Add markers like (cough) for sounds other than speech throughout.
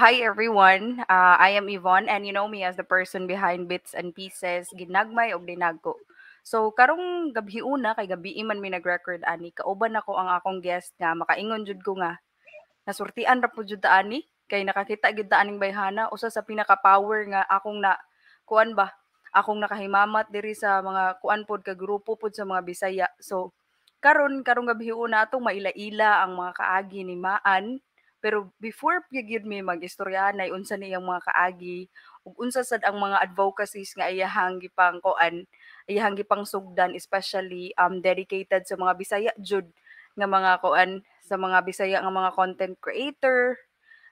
hi everyone. Uh, I am Yvonne and you know me as the person behind Bits and Pieces, Ginagmay og Dinagko. So karong gabi una kay gabi man mi nag-record ani kauban ako ang akong guest nga makaingon jud ko nga nasurtian ra pud jud ani kay nakakita gid ta aning bayhana usa sa pinaka power nga akong na kuan ba akong nakahimamat diri sa mga kuan pod ka grupo pod sa mga Bisaya. So karon karong gabi una atong maila-ila ang mga kaagi ni Maan pero before pagyud mi magistoryahan na unsa ni ang mga kaagi ug unsa sad ang mga advocacies nga iyahang gipang kuan, iyahang gipang sugdan especially um dedicated sa mga Bisaya jud nga mga kuan sa mga Bisaya nga mga content creator.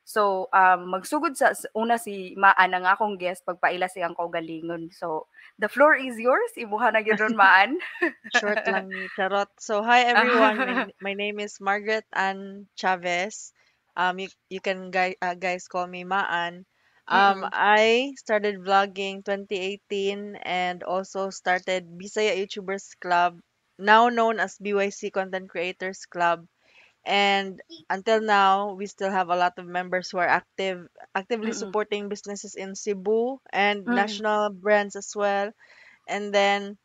So, um, magsugod sa una si Maan ang akong guest pagpaila si ang kaugalingon. So, the floor is yours. Ibuha na gyud Maan. (laughs) Short lang ni Charot. So, hi everyone. my, (laughs) my name is Margaret Ann Chavez. Um, you you can guys uh, guys call me Maan. Um, mm I started vlogging 2018 and also started Bisaya YouTubers Club, now known as BYC Content Creators Club. And until now, we still have a lot of members who are active, actively mm supporting businesses in Cebu and mm national brands as well. And then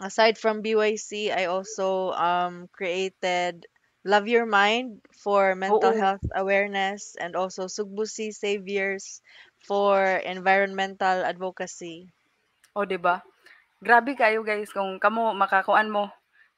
aside from BYC, I also um created Love Your Mind for mental Oo. health awareness and also Sugbusi Saviors for environmental advocacy. O, oh, di ba? Grabe kayo guys kung kamo makakuan mo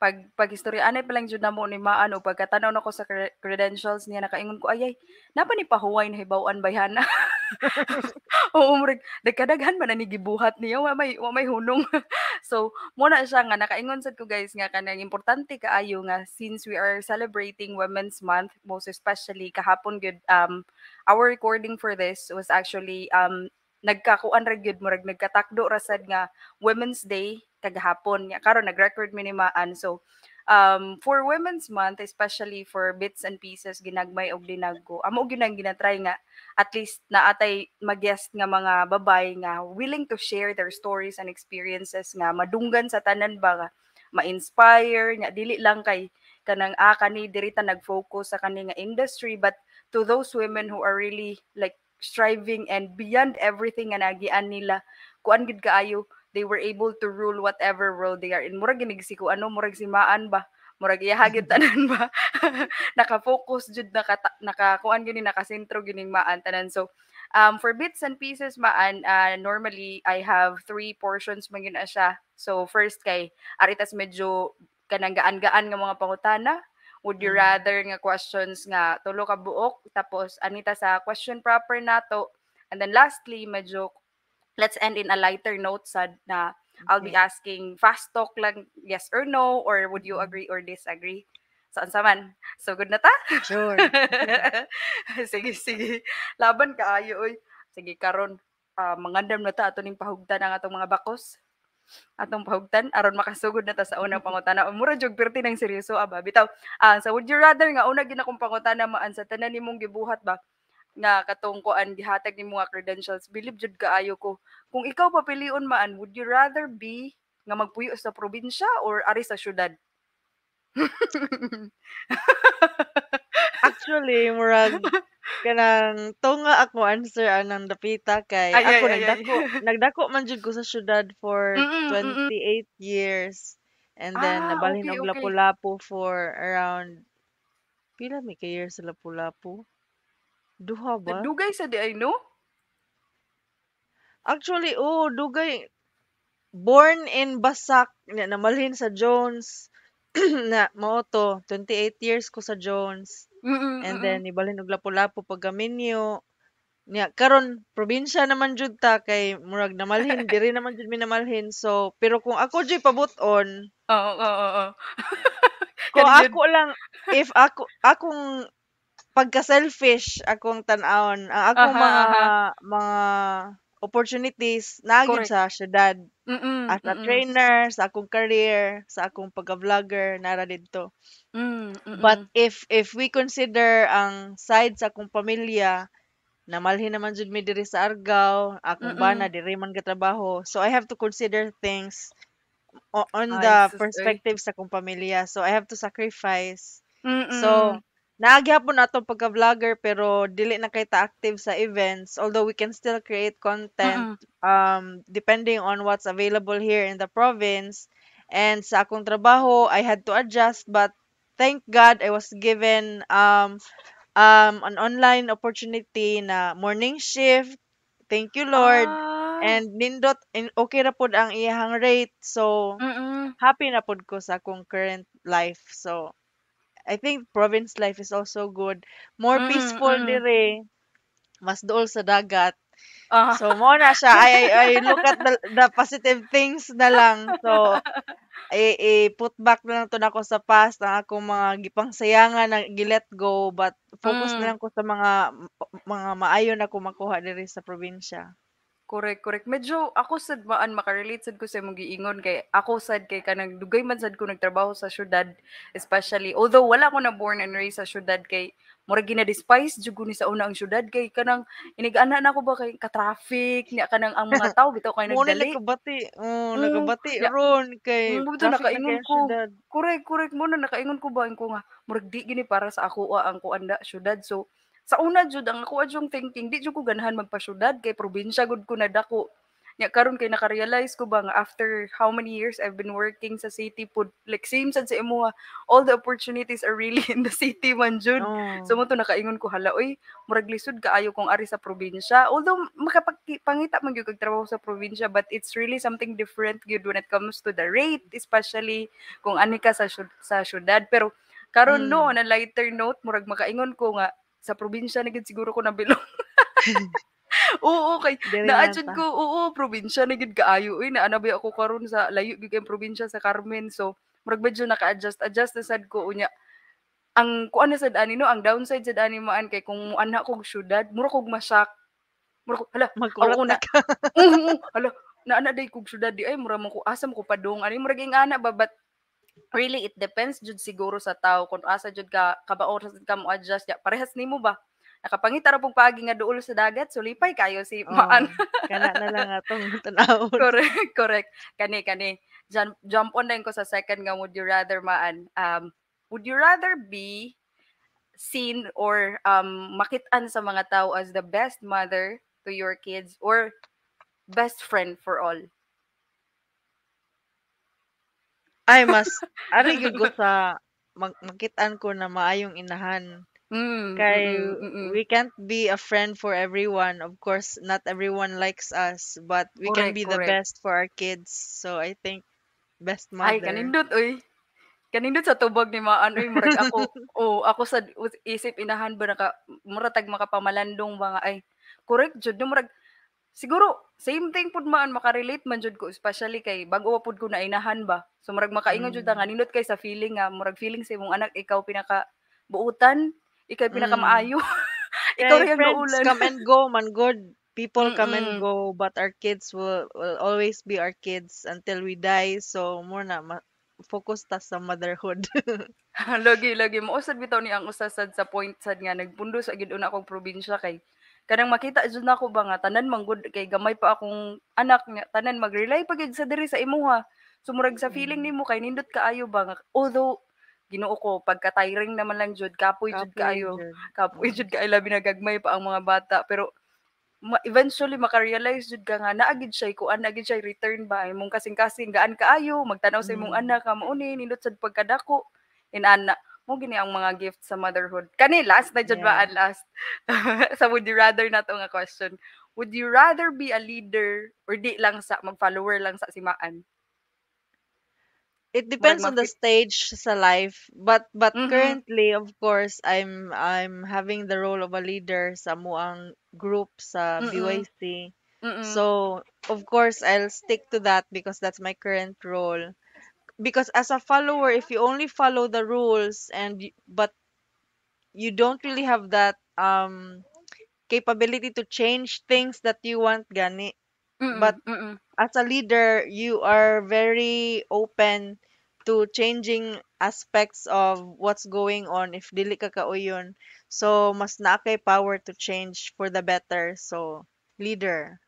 pag pagistorya anay pa lang jud namo ni Maan o pagkatanaw nako sa cre- credentials niya nakaingon ko ayay napa ni pahuway na hibaw-an bayhana. (laughs) (laughs) Oo, murag dagkadaghan man na ni gibuhat niya wa may wa hunong. (laughs) so, muna na siya nga nakaingon sad ko guys nga kanang importante kaayo nga since we are celebrating Women's Month most especially kahapon good um our recording for this was actually um nagkakuan ra gyud murag nagkatakdo ra sad nga Women's Day kagahapon. Karon nag-record minimaan. So, um, for Women's Month, especially for bits and pieces, ginagmay og dinagko. Amo gyud ang ginatry nga at least naatay mag nga mga babay nga willing to share their stories and experiences nga madunggan sa tanan ba nga ma-inspire nya dili lang kay kanang ah, kani dirita ta nag-focus sa kani industry but to those women who are really like striving and beyond everything nga nagian nila kuan gid kaayo they were able to rule whatever world they are in. Murag ginig si ko ano, murag simaan ba? Murag iyahagit tanan ba? (laughs) Naka-focus jud naka naka kuan gini nakasentro gining maan tanan. So um, for bits and pieces maan uh, normally I have three portions man gyud siya. So first kay aritas medyo kanang gaan-gaan nga mga pangutana, would you mm. rather nga questions nga tulo ka buok tapos anita sa question proper nato and then lastly medyo let's end in a lighter note sad na I'll be asking fast talk lang yes or no or would you mm-hmm. agree or disagree? Saan saman? So good na ta? Sure. (laughs) sige, sige. Laban ka ayo oy. Sige karon uh, mangandam na ta ato ning pahugtan ang atong mga bakos atong pahugtan aron makasugod na ta sa unang (laughs) pangutana o mura jog perti nang seryoso aba bitaw uh, ah, so would you rather nga una gina kong pangutana maan sa tanan nimong gibuhat ba nga katungkoan gihatag ni mga credentials believe jud kaayo ko kung ikaw papilion man would you rather be nga magpuyo sa probinsya or ari sa syudad (laughs) Actually, murag kanang tonga ako answer anang dapita kay ay, ako ay, nagdako ay. nagdako man jud ko sa syudad for mm-mm, 28 mm-mm. years and then ah, nabalhin okay, og okay. Lapu-Lapu for around pila mi ka years sa Lapu-Lapu Duha ba? Dugay sa di ay no? Actually, oh, dugay. Born in Basak, na namalhin sa Jones. (clears throat) na mao to 28 years ko sa Jones. Mm-mm, And then ibalhin og lapu-lapu pag gaminyo. Nya karon probinsya naman jud ta kay murag namalhin (laughs) diri naman jud minamalhin. So pero kung ako jud pabuton. Oo oo oo. (laughs) Kung ako lang if ako akong pagka-selfish akong tan-awon. Ang akong Aha, mga mga opportunities na gyud sa syudad Mm, as a mm. trainer, sa akong career, sa akong pagka-vlogger nara didto. Mm, But if if we consider ang side sa akong pamilya, namalhin naman jud mi diri sa Argao, akong Mm. bana diri man katrabaho. So I have to consider things on the sus, perspective sa akong pamilya. So I have to sacrifice. So Mm. Naagyapon atong pagka-vlogger pero dili na kay ta active sa events although we can still create content Mm. um depending on what's available here in the province and sa akong trabaho I had to adjust but thank God I was given um um an online opportunity na morning shift. Thank you Lord. Ah. And nindot in- okay ra pod ang iyang rate. So Mm. happy na pod ko sa akong current life. So I think province life is also good. More mm, peaceful mm. dire. Mas dool sa dagat. Ah. So, mo na siya. I, I, I look at the, the positive things na lang. So, (laughs) i, i- put back na lang to na ko sa past ang akong mga gipangsayangan na gi-let go but focus na mm. lang ko sa mga mga maayo na ko makuha diri sa probinsya. Correct, correct. Medyo ako sad maan makarelate sad ko sa imong giingon kay ako sad kay kanang dugay man sad ko nagtrabaho sa syudad especially although wala ko na born and raised sa syudad kay mura gina despise jud ko ni sa una ang syudad kay kanang inigana na ko ba kay ka traffic niya kanang ang mga tao bitaw kay (laughs) nagdali. Mo nakabati. Oh, nakabati mm, mm ron kay mm, buto nakaingon ko. Correct, correct mo nakaingon ko ba ang ko nga murag di gini para sa ako ah, ang kuanda syudad so sa una jud ang ako adyong thinking di jud ko ganahan magpasyudad kay probinsya gud ko na dako nya karon kay nakarealize ko ba after how many years I've been working sa city pud like same sad sa imuha all the opportunities are really (laughs) in the city man jud oh. so mo to nakaingon ko hala oy murag lisod kaayo kong ari sa probinsya although makapangita man gyud kag trabaho sa probinsya but it's really something different gyud when it comes to the rate especially kung ani ka sa syud- sa syudad pero karon mm. no on a lighter note murag makaingon ko nga sa probinsya na gid siguro ko nabilong. (laughs) oo kay naadjud ko oo probinsya na gid kaayo uy na ako karon sa layo gid ang probinsya sa Carmen so murag medyo naka-adjust adjust na sad ko unya ang kuan na sad ani no ang downside sad ani maan kay kung anak kog syudad murag kog masak Murag kog hala magkulat na ka. (laughs) hala na ana day kog syudad di ay mura man ko asam ko padong ani murag ing ana babat really it depends jud siguro sa tao kung asa jud ka kaba kabaoras ka mo adjust ya parehas nimo ba nakapangita ra pug paagi nga duol sa dagat sulipay kayo si oh, maan kana na lang atong (laughs) tanaw correct correct kani kani jump, jump on din ko sa second nga would you rather maan um would you rather be seen or um makitan sa mga tao as the best mother to your kids or best friend for all ay mas ari (laughs) gyud ano ko sa mag, makitaan ko na maayong inahan. Mm, Kay mm, mm, we can't be a friend for everyone. Of course, not everyone likes us, but we correct, can be correct. the best for our kids. So I think best mother. Ay kanindot oy. Kanindot sa tubog ni Maan oy murag ako. (laughs) oh, ako sa isip inahan ba naka muratag makapamalandong ba nga ay. Correct jud no murag siguro Same thing pud man makarelate man jud ko especially kay bag-o pud ko na inahan ba. So murag makaingon jud ta mm. nga nindot kay sa feeling nga murag feeling sa imong anak ikaw pinaka buutan, mm. (laughs) ikaw pinaka maayo. Mm. ikaw yeah, friends come and go man good. People come Mm-mm. and go but our kids will, will always be our kids until we die. So more na ma- focus ta sa motherhood. lagi (laughs) (laughs) lagi mo usad bitaw ni ang usasad sa point sad nga nagpundo sa gid una akong probinsya kay kanang makita jud nako ba nga tanan manggod kay gamay pa akong anak nga tanan magrely pa gyud sa diri sa imuha sumurag sa feeling mm. nimo kay nindot kaayo ba nga although Ginoo ko pagka tiring naman lang jud kapoy jud kaayo kapoy mm. jud kaayo labi na gagmay pa ang mga bata pero ma- eventually makarealize jud ka nga naagid siya ko an agid siya return ba imong kasing-kasing gaan kaayo magtanaw sa imong mm. anak ka mauni nindot sad pagkadako in inana mo gini ang mga gift sa motherhood kani last na jud yeah. last (laughs) sa would you rather na to nga question would you rather be a leader or di lang sa mag-follower lang sa simaan It depends on the stage sa life, but but mm-hmm. currently, of course, I'm I'm having the role of a leader sa muang group sa BYC. Mm-mm. So of course I'll stick to that because that's my current role. because as a follower if you only follow the rules and but you don't really have that um capability to change things that you want gani but mm mm-mm. as a leader you are very open to changing aspects of what's going on if dili ka kauyon so mas na power to change for the better so leader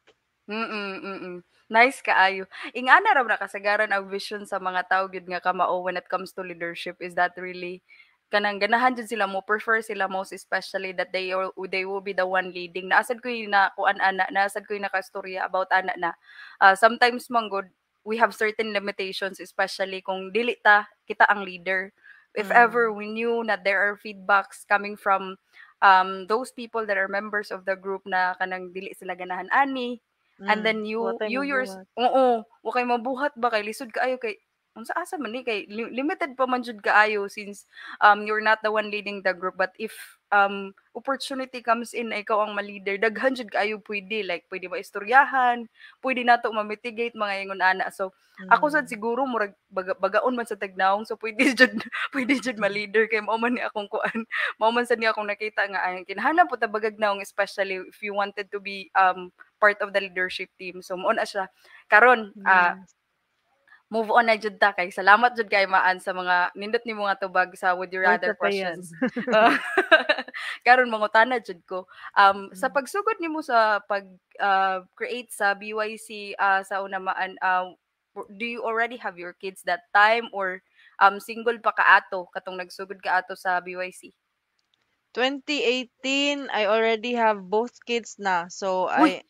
mm-mm. Nice kaayo. Ingana Inga na kasagaran ang vision sa mga tao gud nga kamao when it comes to leadership is that really kanang ganahan jud sila mo prefer sila most especially that they are, they will be the one leading. Naasad ko yung na kuan ana, naasad ko yung nakastorya about ana na. Uh, sometimes man good we have certain limitations especially kung dili ta kita ang leader. If mm. ever we knew that there are feedbacks coming from um, those people that are members of the group na kanang dili sila ganahan ani And hmm, then you you yours mabuhat. oo, wa kay mabuhat ba kay lisod kaayo kay unsa asa man ni eh, kay limited pa man jud kaayo since um you're not the one leading the group but if um opportunity comes in na ikaw ang ma-leader daghan jud kaayo pwede like pwede istoryahan pwede nato ma-mitigate mga ingon ana so mm. ako sad mm. siguro murag baga, bagaon man sa tagnaong so pwede (laughs) jud pwede jud mm. ma-leader kay mao man ni akong kuan mao man sad ni akong nakita nga ang kinahanglan po ta bagagnaong especially if you wanted to be um part of the leadership team so mo na siya karon ah, yes. uh, move on na jud ta kay salamat jud kay maan sa mga nindot nimo nga tubag sa would you rather Ay, questions. uh, (laughs) karon mangutana jud ko. Um mm-hmm. sa mm. pagsugod nimo sa pag uh, create sa BYC uh, ah, sa unamaan uh, ah, do you already have your kids that time or um single pa ka ato katong nagsugod ka ato sa BYC? 2018 I already have both kids na. So Uy, I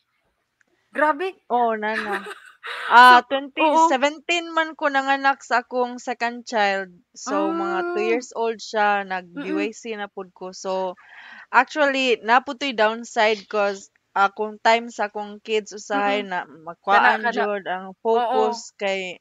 Grabe. Oh, na na. (laughs) Ah, so, 2017 man ko nanganak sa akong second child. So ah. mga 2 years old siya, nag-BYC na pud ko. So actually naputoy downside cause akong uh, time sa akong kids usahay mm-hmm. na magkuan jud ang focus oo. kay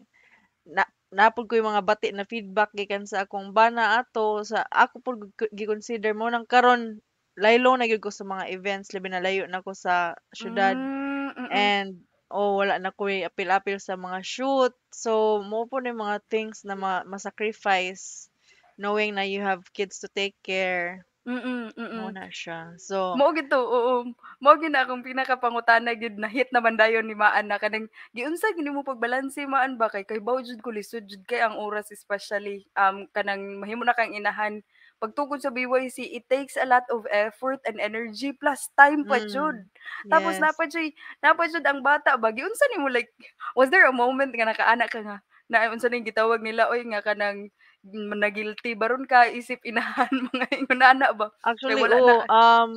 na napod ko yung mga bati na feedback gikan sa akong bana ato sa ako pud gi-consider mo nang karon laylo na gyud ko sa mga events labi na layo na ko sa syudad mm, mm and o wala na ko apil-apil sa mga shoot. So, mo po na mga things na ma- masacrifice knowing na you have kids to take care. Mm-mm, mm-mm. Muna siya. So, mo gito, oo. Mo gid na akong pinakapangutana gid na hit naman dayon ni maan na kanang giunsa gid mo pagbalanse maan ba kay kay bawo jud ko lisod jud kay ang oras especially um kanang mahimo na kang inahan pagtukod sa BYC, it takes a lot of effort and energy plus time pa jud. Mm. Tapos yes. napad jud, napad jud ang bata bagi unsa nimo like was there a moment nga nakaana ka nga na unsa ning gitawag nila oy nga kanang managilty mm, baron ka isip inahan mga ingon ana ba? Actually, wala oh, na. um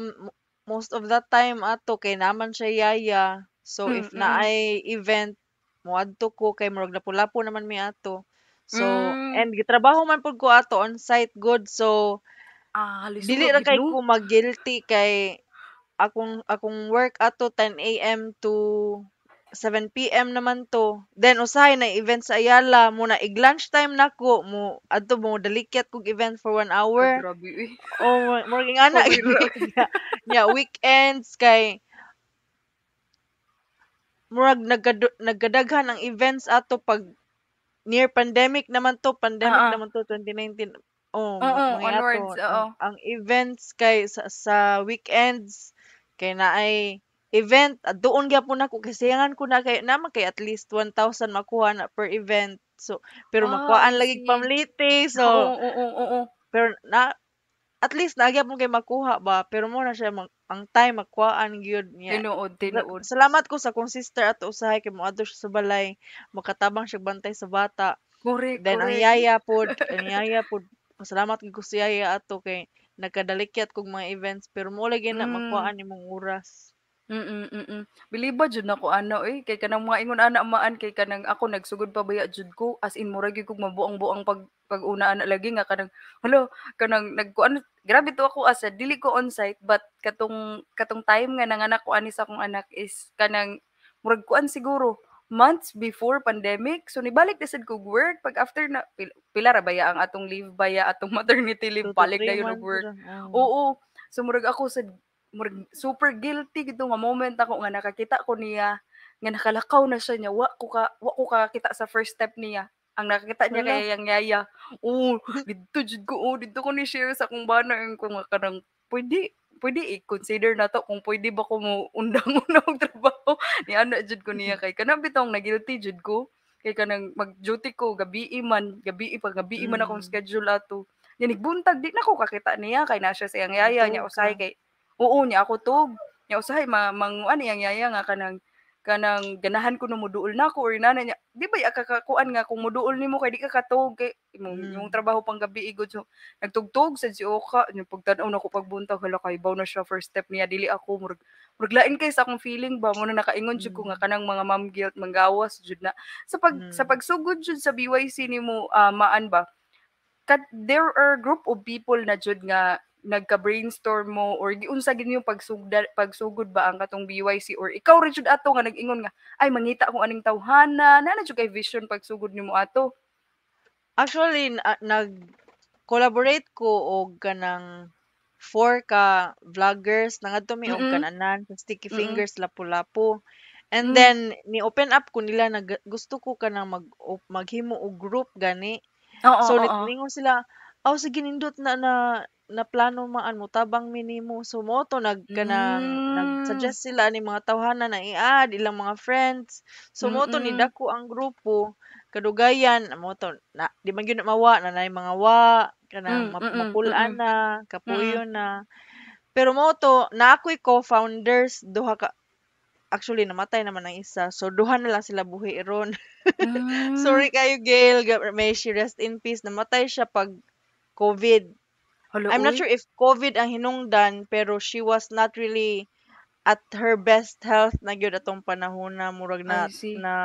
most of that time ato kay naman siya yaya. So mm-hmm. if na ay event mo moadto ko kay murag na pula po naman mi ato. So, Mm. and trabaho man pud ko ato on-site good. So, Ah, dili ra kay ko mag-guilty kay akong akong work ato 10 a.m. to 7 p.m. naman to. Then usahay na event sa Ayala, muna ig lunch time nako mo adto mo dalikyat kog event for one hour. Oh, morning ana Pawira. (laughs) weekends kay murag nagkadu- nagkadaghan ang events ato pag near pandemic naman to, pandemic Oo. naman to 2019. Oh, Oo, mga onwards, ato. Oh. oo. Ang events kay sa, sa weekends kay naay event at doon gyapon ako kasiyangan ko na kay naman kay at least 1,000 makuha na per event. So, pero Ah, I lagi pamliti. So, Oo, oo, oo. pero na at least nagyapon kay makuha ba, pero mo na siya mag ang time makuhaan gyud niya. Tinuod, tinuod. Salamat ko sa kong sister at usahay kay moadto siya sa balay, makatabang siya bantay sa bata. Correct. Then correct. (laughs) ang yaya pod, ang yaya pod. Salamat gyud ko sa yaya ato kay nagkadalikyat kog mga events pero mo lagi na mm. makuhaan imong oras. Mm, mm. mm Belibad jud nako ano, uy eh, kay kanang mga ingon ana maan kay kanang ako nagsugod pa baya, jud ko as in murag gyud mabuang-buang pag pag-una ana lagi nga kanang hello, kanang nagkuan grabe to ako asa dili ko on site but katong katong time nga nanganak ko ani sa akong anak is kanang murag kuan siguro months before pandemic so nibalik na sad kog work pag after na pil- pila ra baya ang atong leave baya atong (laughs) maternity leave Two to balik na yun work Ra. oo so murag ako sa murag super guilty gito nga moment ako nga nakakita ko niya nga nakalakaw na siya niya wa ko ka wa ko ka kita sa first step niya ang nakakita niya kay yang yaya oh didto jud ko oh didto ko ni share sa akong banner ang kung kanang pwede pwede i-consider na to kung pwede ba ko mo undang (laughs) una og trabaho ni ana jud ko niya kay kanang bitong nagilty jud ko kay kanang mag-duty ko gabi man gabi pag gabi man akong schedule ato niya buntag di na ko kakita niya kay na siya sa yang yaya niya usay kay Oo niya ako tog. Nya usahay ma mang ano yang yaya nga kanang kanang ganahan ko no muduol na ko or nana niya. Di ba ya nga kung muduol nimo kay di ka katog kay imong mm. yung trabaho pang gabi igod so nagtugtog sa si Oka yung pagtanaw aw nako pagbuntag hala kay baw na siya first step niya dili ako murag murag lain kay sa akong feeling ba mo na nakaingon jud mm. ko nga hmm. kanang mga mom guilt manggawas jud na sa pag mm. sa hmm. pagsugod jud sa BYC nimo uh, maan ba kat there are group of people na jud nga nagka-brainstorm mo or giunsa gid yung pagsugda, pagsugod ba ang katong BYC or ikaw rin jud ato nga nag-ingon nga ay mangita kung aning tawhana na na jud kay vision pagsugod nimo ato Actually na- nag-collaborate ko og kanang four ka vloggers nangadto mi mm-hmm. og kananan sa sticky fingers mm-hmm. lapu-lapu And mm. then ni open up ko nila na gusto ko ka nang mag maghimo og group gani. Oo, so oo, oo. sila, aw sige nindot na na na naplanumaan mo tabang minimo sumoto nag kanang nag-suggest hmm. sila ni mga tawhana na i-add ilang mga friends sumoto Mm-mm. ni dako ang grupo kadugayan mo to na di man gyud mawa na nay mga wa kanang mm, mm, na kapuyo na pero mo to na ako'y co-founders duha ka actually namatay naman ang isa so duha na lang sila buhi ron mm. (laughs) sorry hmm. kayo Gail may she rest in peace namatay siya pag COVID Hala, I'm not sure if COVID ang hinungdan pero she was not really at her best health na gyud atong panahon na murag na na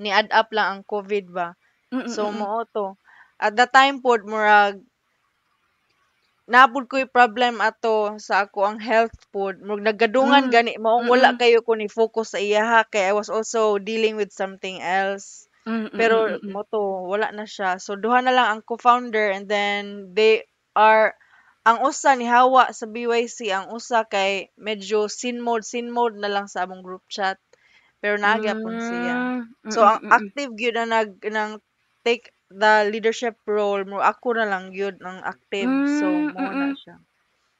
ni add up lang ang COVID ba. Mm-mm-mm. So mo mm, mm. to. At the time pod murag napod ko yung problem ato sa ako ang health food. Murag naggadungan mm. gani mo mm, wala kayo ko ni focus sa iyaha kay I was also dealing with something else. Mm-mm. Pero mo to wala na siya. So duha na lang ang co-founder and then they are ang usa ni hawa sa BYC ang usa kay medyo sin mode sin mode na lang sa among group chat pero nagyapon siya mm, so mm, ang mm, active gyud na nag nang take the leadership role mo ako na lang gyud ang active so mo na siya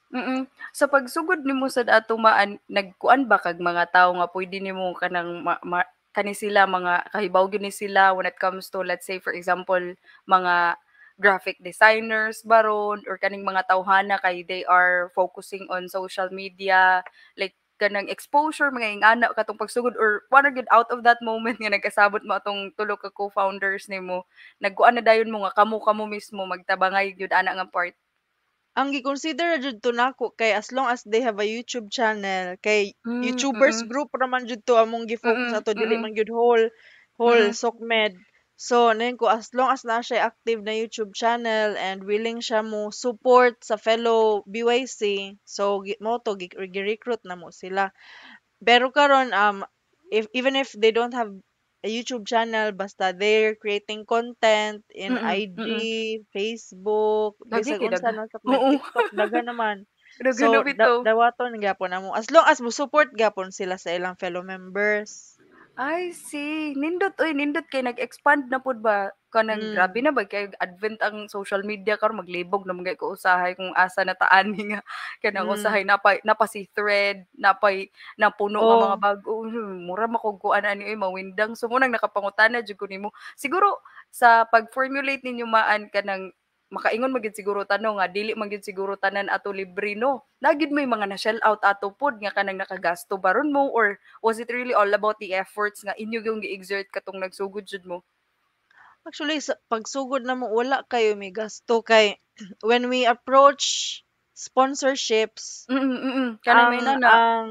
Mm-mm. Sa pagsugod nimo sa ato maan nagkuan ba kag mga tao nga pwede nimo kanang ma- ma- kani sila mga kahibaw gyud ni sila when it comes to let's say for example mga graphic designers baron or kaning mga tawhana kay they are focusing on social media like kanang exposure mga ingana katong pagsugod or what good out of that moment (laughs) nga nagkasabot mo atong tulo ka co-founders nimo nagkuan na dayon mo nga kamo kamo mismo magtabangay gyud ana nga part ang gi-consider jud to nako kay as long as they have a YouTube channel kay mm, YouTubers mm-mm. group raman jud to among gi-focus ato dili man jud whole whole mm. sokmed So, nahin ko, as long as na siya active na YouTube channel and willing siya mo support sa fellow BYC, so, mo to, gi-recruit na mo sila. Pero karon um, if, even if they don't have a YouTube channel, basta they're creating content in mm-mm, IG, mm-mm. Facebook, bisag unsa na sa TikTok, daga naman. (laughs) so, da, dawaton gyapon na mo. As long as mo support gapon sila sa ilang fellow members. I see. Nindot, uy, nindot kay nag-expand na pud ba? Kanang Mm. grabe na ba kay advent ang social media karon maglibog na mga ko usahay kung asa na taani nga (laughs) kanang Mm. usahay napay napasi thread, napay napuno nga mga Oh. bag-o Hmm, mura makuguan ani uy mawindang. So mo nang nakapangutana jud ko nimo. Siguro sa pag-formulate ninyo maan ka kanang makaingon magid siguro tanong nga dili magid siguro tanan ato libre no nagid may mga na shell out ato pod nga kanang nakagasto baron mo or was it really all about the efforts nga inyo gyung gi-exert katong nagsugod jud mo actually pagsugod na mo wala kayo may gasto kay (clears throat) when we approach sponsorships mm kanang may na ang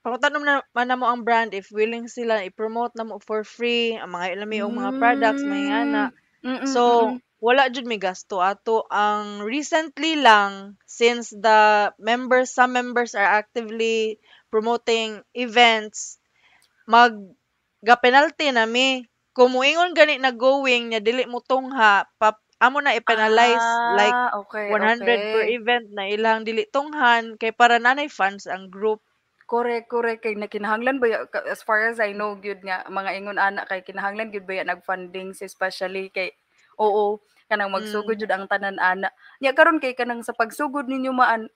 pangutan na man mo ang brand if willing sila i-promote na mo for free ang mga ilami mm. mga products may ana so mm-mm wala jud may gasto ato ang recently lang since the members some members are actively promoting events mag ga penalty na mi kumuingon gani na going nya dili mo tungha pap amo na i-penalize ah, like okay, 100 okay. per event na ilang dili tunghan kay para nanay fans ang group kore kore Kay nakinahanglan ba, as far as I know, good nga, mga ingon anak kay kinahanglan, good ba yan, nag-funding, especially kay Oo, kanang magsugod jud hmm. ang tanan ana. Nya karon kay kanang sa pagsugod ninyo maan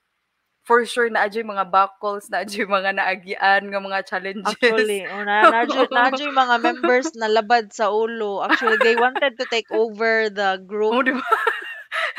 for sure na adyoy mga buckles, na adyoy mga naagian nga mga challenges. Actually, una, oh, na adyoy, na (laughs) adyoy mga members na labad sa ulo. Actually, they wanted to take over the group. Oh, diba?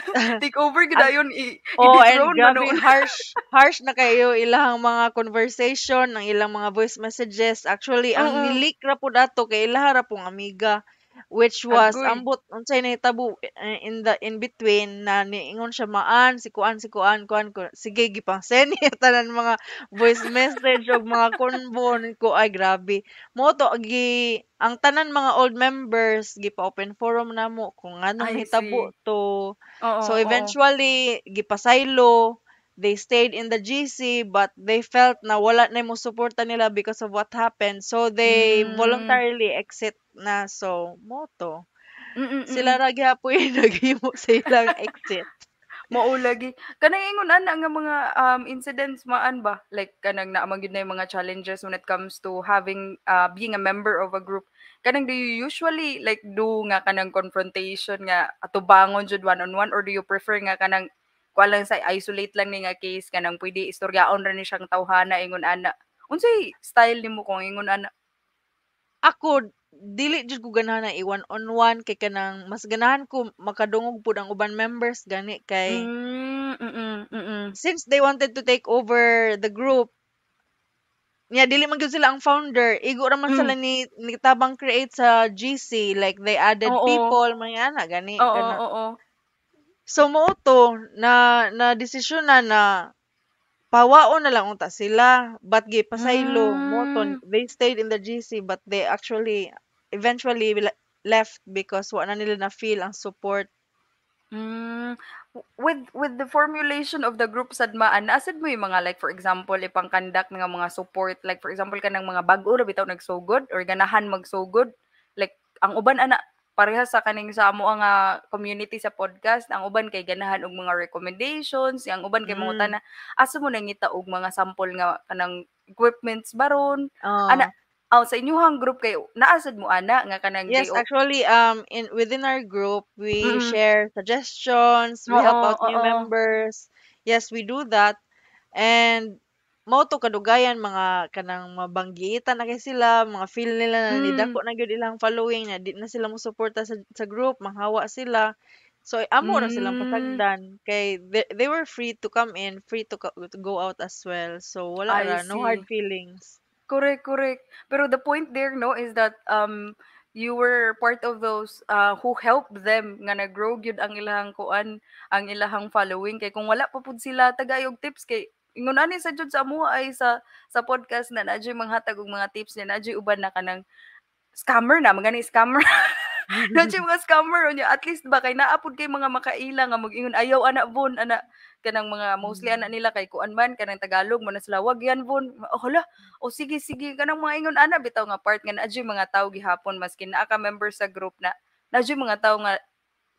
(laughs) take over gud ayon i, oh, and grabe, no? Oh. harsh harsh na kayo ilang mga conversation ang ilang mga voice messages actually uh-huh. ang nilik ra pud ato kay ilaha ra pong amiga which was Agoy. ambot unsay na tabu eh, in the in between na niingon siya maan si kuan si kuan kuan ko sige gipang send (laughs) tanan mga voice message og mga konbo ko ay grabe mo to gi ang tanan mga old members gipa open forum na mo kung anong hitabo to oo, so eventually oo. gipasaylo they stayed in the GC but they felt na wala na mo suporta nila because of what happened so they mm. voluntarily exit na so moto. Mm-mm-mm. Sila ra gyapon naghimo sa ilang exit. Maulagi. Kanang ingon na nga mga um, incidents maan ba? Like kanang naamang yun na yung mga challenges when it comes to having uh, being a member of a group. Kanang do you usually like do nga kanang confrontation nga atubangon jud one on one or do you prefer nga kanang kwa lang sa isolate lang ni nga case kanang pwede istoryaon ra ni siyang tawhana ingon ana. Unsay style nimo kung ingon ana? Ako dili jud ko ganahan na i on one kay kanang mas ganahan ko makadungog pud ang uban members gani kay mm, mm, mm. since they wanted to take over the group niya yeah, dili man gyud sila ang founder igo ra man sila mm. ni, ni tabang create sa GC like they added oo, people mga ana gani oo, kana oo, oo. so mo to na na desisyon na na pawaon na lang unta sila but gipasaylo mm. mo they stayed in the GC but they actually eventually left because wala na nila na feel ang support. Mm, with with the formulation of the group sad maan asad mo yung mga like for example ipang conduct ng mga support like for example kanang mga bag-o ra bitaw nagsugod or ganahan mag magsugod like ang uban ana pareha sa kaning sa amo ang community sa podcast ang uban kay ganahan og mga recommendations ang uban kay mm. na asa mo nangita og mga sample nga kanang equipments baron oh. ana Oh, sa inyuhang group kayo naa sad mo ana nga kanang Yes, day off? actually, um, in within our group, we Mm. share suggestions, we help Oo, out new members. Yes, we do that. And mo to kadugayan mga kanang mabanggitan na kay sila, mga feel nila na Hmm. nidako na gyud ilang following na di na sila mo suporta sa sa group, mahawa sila. So amo ra sila Hmm. patagdan kay they, they were free to come in, free to, co- to go out as well. So wala ra no hard feelings. Correct, correct. Pero the point there, no, is that um, you were part of those uh, who helped them nga nag-grow gyud ang ilahang kuan, ang ilahang following kay kung wala pa pud sila tagayog tips kay ingon ani sa jud sa amo ay sa sa podcast na nadyoy manghatag og mga tips niya nadyoy uban na kanang scammer na magani scammer (laughs) (laughs) nadyoy mga scammer unya at least ba kay naapod kay mga makaila nga mag-ingon ayaw ana bon ana kanang mga mostly mm. anak nila kay kuan man kanang Tagalog mo na sila wag yan bun. Oh, hala. O oh, sige sige kanang mga ingon ana bitaw nga part nga na mga tao gihapon maski na ka member sa group na na mga tao nga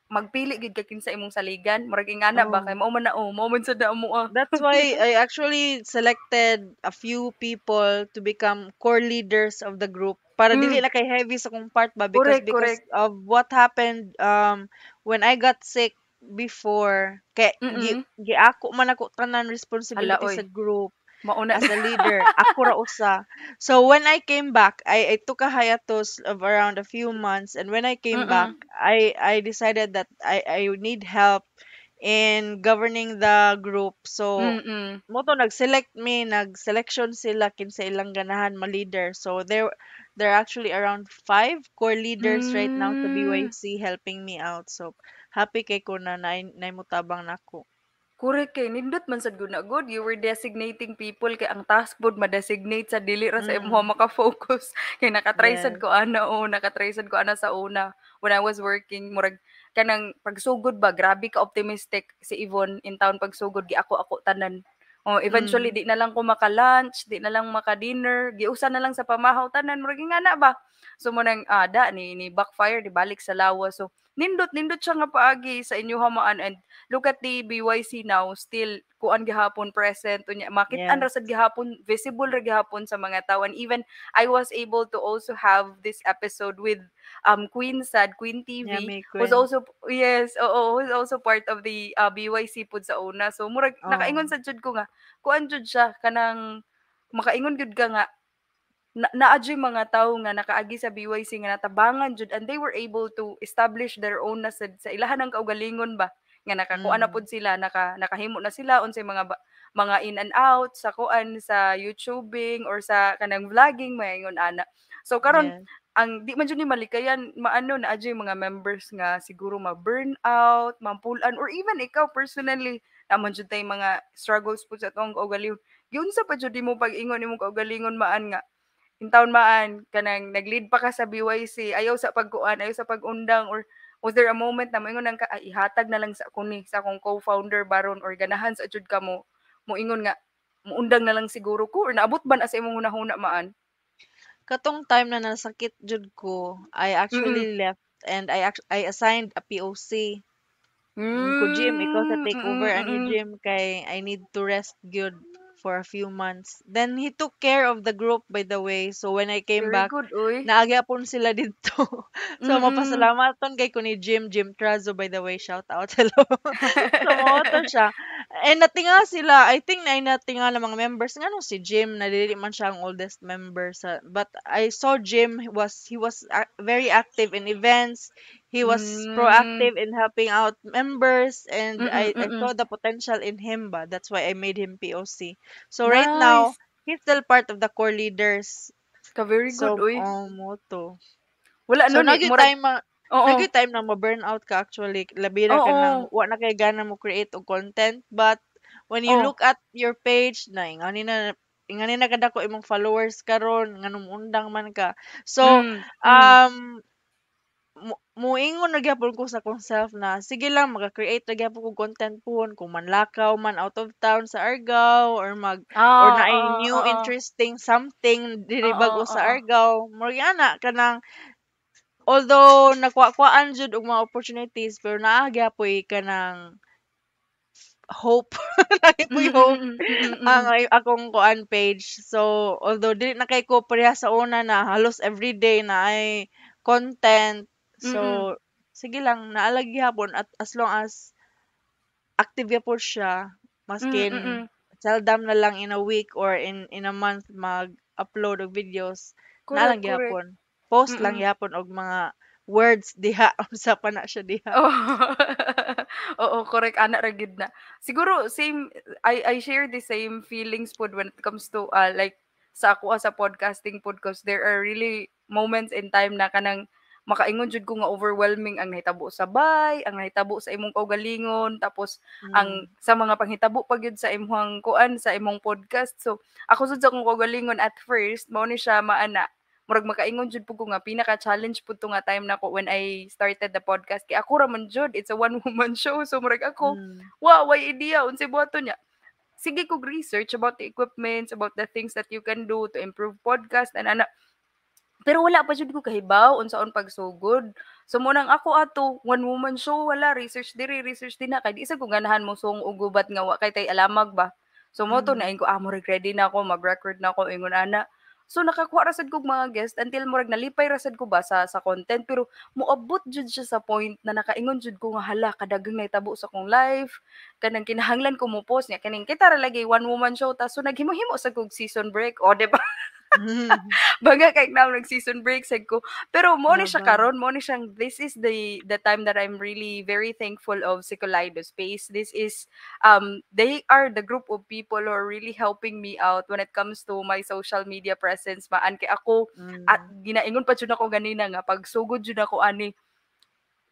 magpili gid ka kinsa imong saligan murag ingana oh. ba kay mao man na oh mao man sa mo ah. that's why (laughs) i actually selected a few people to become core leaders of the group para mm. dili na kay heavy sa kong part ba because correct, because correct. of what happened um when i got sick before kay mm gi, gi ako man ako tanan responsibility Ala, sa group mauna as a (laughs) leader ako ra usa so when i came back I, I took a hiatus of around a few months and when i came Mm-mm. back i i decided that i i need help in governing the group so mm nag-select me nag-selection sila kinsa ilang ganahan ma leader so there there are actually around five core leaders right now to Mm. BYC helping me out so happy kay ko na nay, naymutabang nako. Kure kay nindot man sad gud good. You were designating people kay ang task board ma-designate sa dili ra sa mm. imong maka-focus. (laughs) Kay nakatry yeah. sad ko ana o oh, nakatry sad ko ana sa una when I was working murag kanang pagsugod ba grabe ka optimistic si Yvonne in town pagsugod gi ako ako tanan. Oh, eventually mm. di na lang ko maka-lunch, di na lang maka-dinner, giusa na lang sa pamahaw tanan murag nga na ba. So mo nang ada ah, ni ni backfire di balik sa lawa. So nindot nindot siya nga paagi sa inyo hamaan and look at the BYC now still kuan gihapon present unya makit-an yeah. ra sad gihapon visible ra gihapon sa mga tao and even I was able to also have this episode with um Queen Sad Queen TV yeah, Queen. was also yes oo was also part of the uh, BYC pod sa una so murag oh. nakaingon sa jud ko nga kuan jud siya kanang makaingon gud ka nga na naadyo mga tao nga nakaagi sa BYC nga natabangan jud and they were able to establish their own na sa, sa ilahan ng kaugalingon ba nga nakakuan mm. na pud sila naka nakahimo na sila unsay mga mga in and out sa kuan sa YouTubing or sa kanang vlogging mayon ana so karon yeah. ang di man jud ni malikayan maano na adyo mga members nga siguro ma burn burnout mampulan or even ikaw personally naman jud tay mga struggles pud sa tong kaugalingon yun sa pa jud mo pag-ingon imong kaugalingon maan nga hintaon maan kanang naglead pa ka sa BYC ayaw sa pagkuan ayaw sa pagundang or was there a moment na moingon ka ihatag na lang sa ako sa akong co-founder baron or ganahan sa jud ka moingon nga muundang na lang siguro ko or naabot ba na sa imong hunahuna maan katong time na nasakit jud ko I actually mm left and I I assigned a POC mm ko gym ikaw sa mm, mm, takeover mm-hmm. ani mm, gym kay I need to rest gyud for a few months. Then he took care of the group by the way. So when I came Very back, good, uy. naagyapon sila dito. (laughs) so mm-hmm. kay ko ni Jim, Jim Trazo by the way, shout out (laughs) hello. so (laughs) mo siya. Eh, natinga sila. I think na natinga ng mga members. Nga nung si Jim, nadili man siya ang oldest member. Sa, but I saw Jim, he was he was very active in events. He was mm. proactive in helping out members. And I, I saw the potential in him ba. That's why I made him POC. So right now, he's still part of the core leaders. Ka very good, so, uy. um, Wala So, no, no, ni- time, ah, Oo. Nagay time na ma-burnout ka actually. Labi na ka Oo. ng, wa na kay gana mo create og content. But, when you Oo. Oh. look at your page, na ingani na, ingani na kada ko imong followers karon nganong undang man ka. So, Mm. Mm. um, mu- muingon na gyapon ko sa akong self na sige lang maka-create na gyapon ko content puhon kung manlakaw man out of town sa Argao or mag ah, or Oo, na oo, new oo. interesting something diri Oo, bago sa oo. Argao mo kana kanang although nakuha-kuhaan jud og mga opportunities pero naa gyapoy ka ng hope nagipoy (laughs) mm-hmm. hope mm-hmm. ang akong kuan page so although dili na kay ko pareha sa una na halos every day na ay content so mm-hmm. sige lang naalagi hapon at as long as active po siya maskin mm mm-hmm. seldom na lang in a week or in in a month mag upload og videos na lang gyapon Post lang Mm. yapon og mga words diha (laughs) unsa pa na siya diha. Oo. Oh, (laughs) oo, correct ana ra gid na. Siguro same I I share the same feelings pod when it comes to uh, like sa ako ah, sa podcasting podcast there are really moments in time na kanang makaingon jud ko nga overwhelming ang nahitabo sa bay, ang nahitabo sa imong kaugalingon, tapos ang mm. sa mga panghitabo pag gyud sa imong kuan sa imong podcast. So ako jud sa akong kaugalingon at first mao ni siya maana murag makaingon jud pugo nga pinaka challenge pud to nga time nako when I started the podcast kay ako ra man jud it's a one (laughs) woman show so murag ako mm. wow why idea unsay buhaton niya sige ko research about the equipments about the things that you can do to improve podcast and ana pero wala pa jud ko kahibaw unsaon pagsugod. So mo nang ako ato, one woman show wala research diri, research din na kay di sa ko ganahan mo song ugubat nga wa kay tay alamag ba. So mo to mm. na ko ah mo ready na ako mag-record na ako ingon ana. So nakakuha ra sad kog mga guest until murag nalipay ra sad ko ba sa, sa content pero moabot jud siya sa point na nakaingon jud ko nga hala kadaghang nay tabo sa kong life kanang kinahanglan ko mo post niya kaning kita ra lagi one woman show ta so naghimo-himo sa kog season break o oh, di ba (laughs) (laughs) Baga kay now nag season break sad ko. Pero mo ni siya karon, mo ni siyang this is the the time that I'm really very thankful of si Space. This is um they are the group of people who are really helping me out when it comes to my social media presence. Maan kay ako mm. at ginaingon pa jud ako ganina nga pag sugod jud ako ani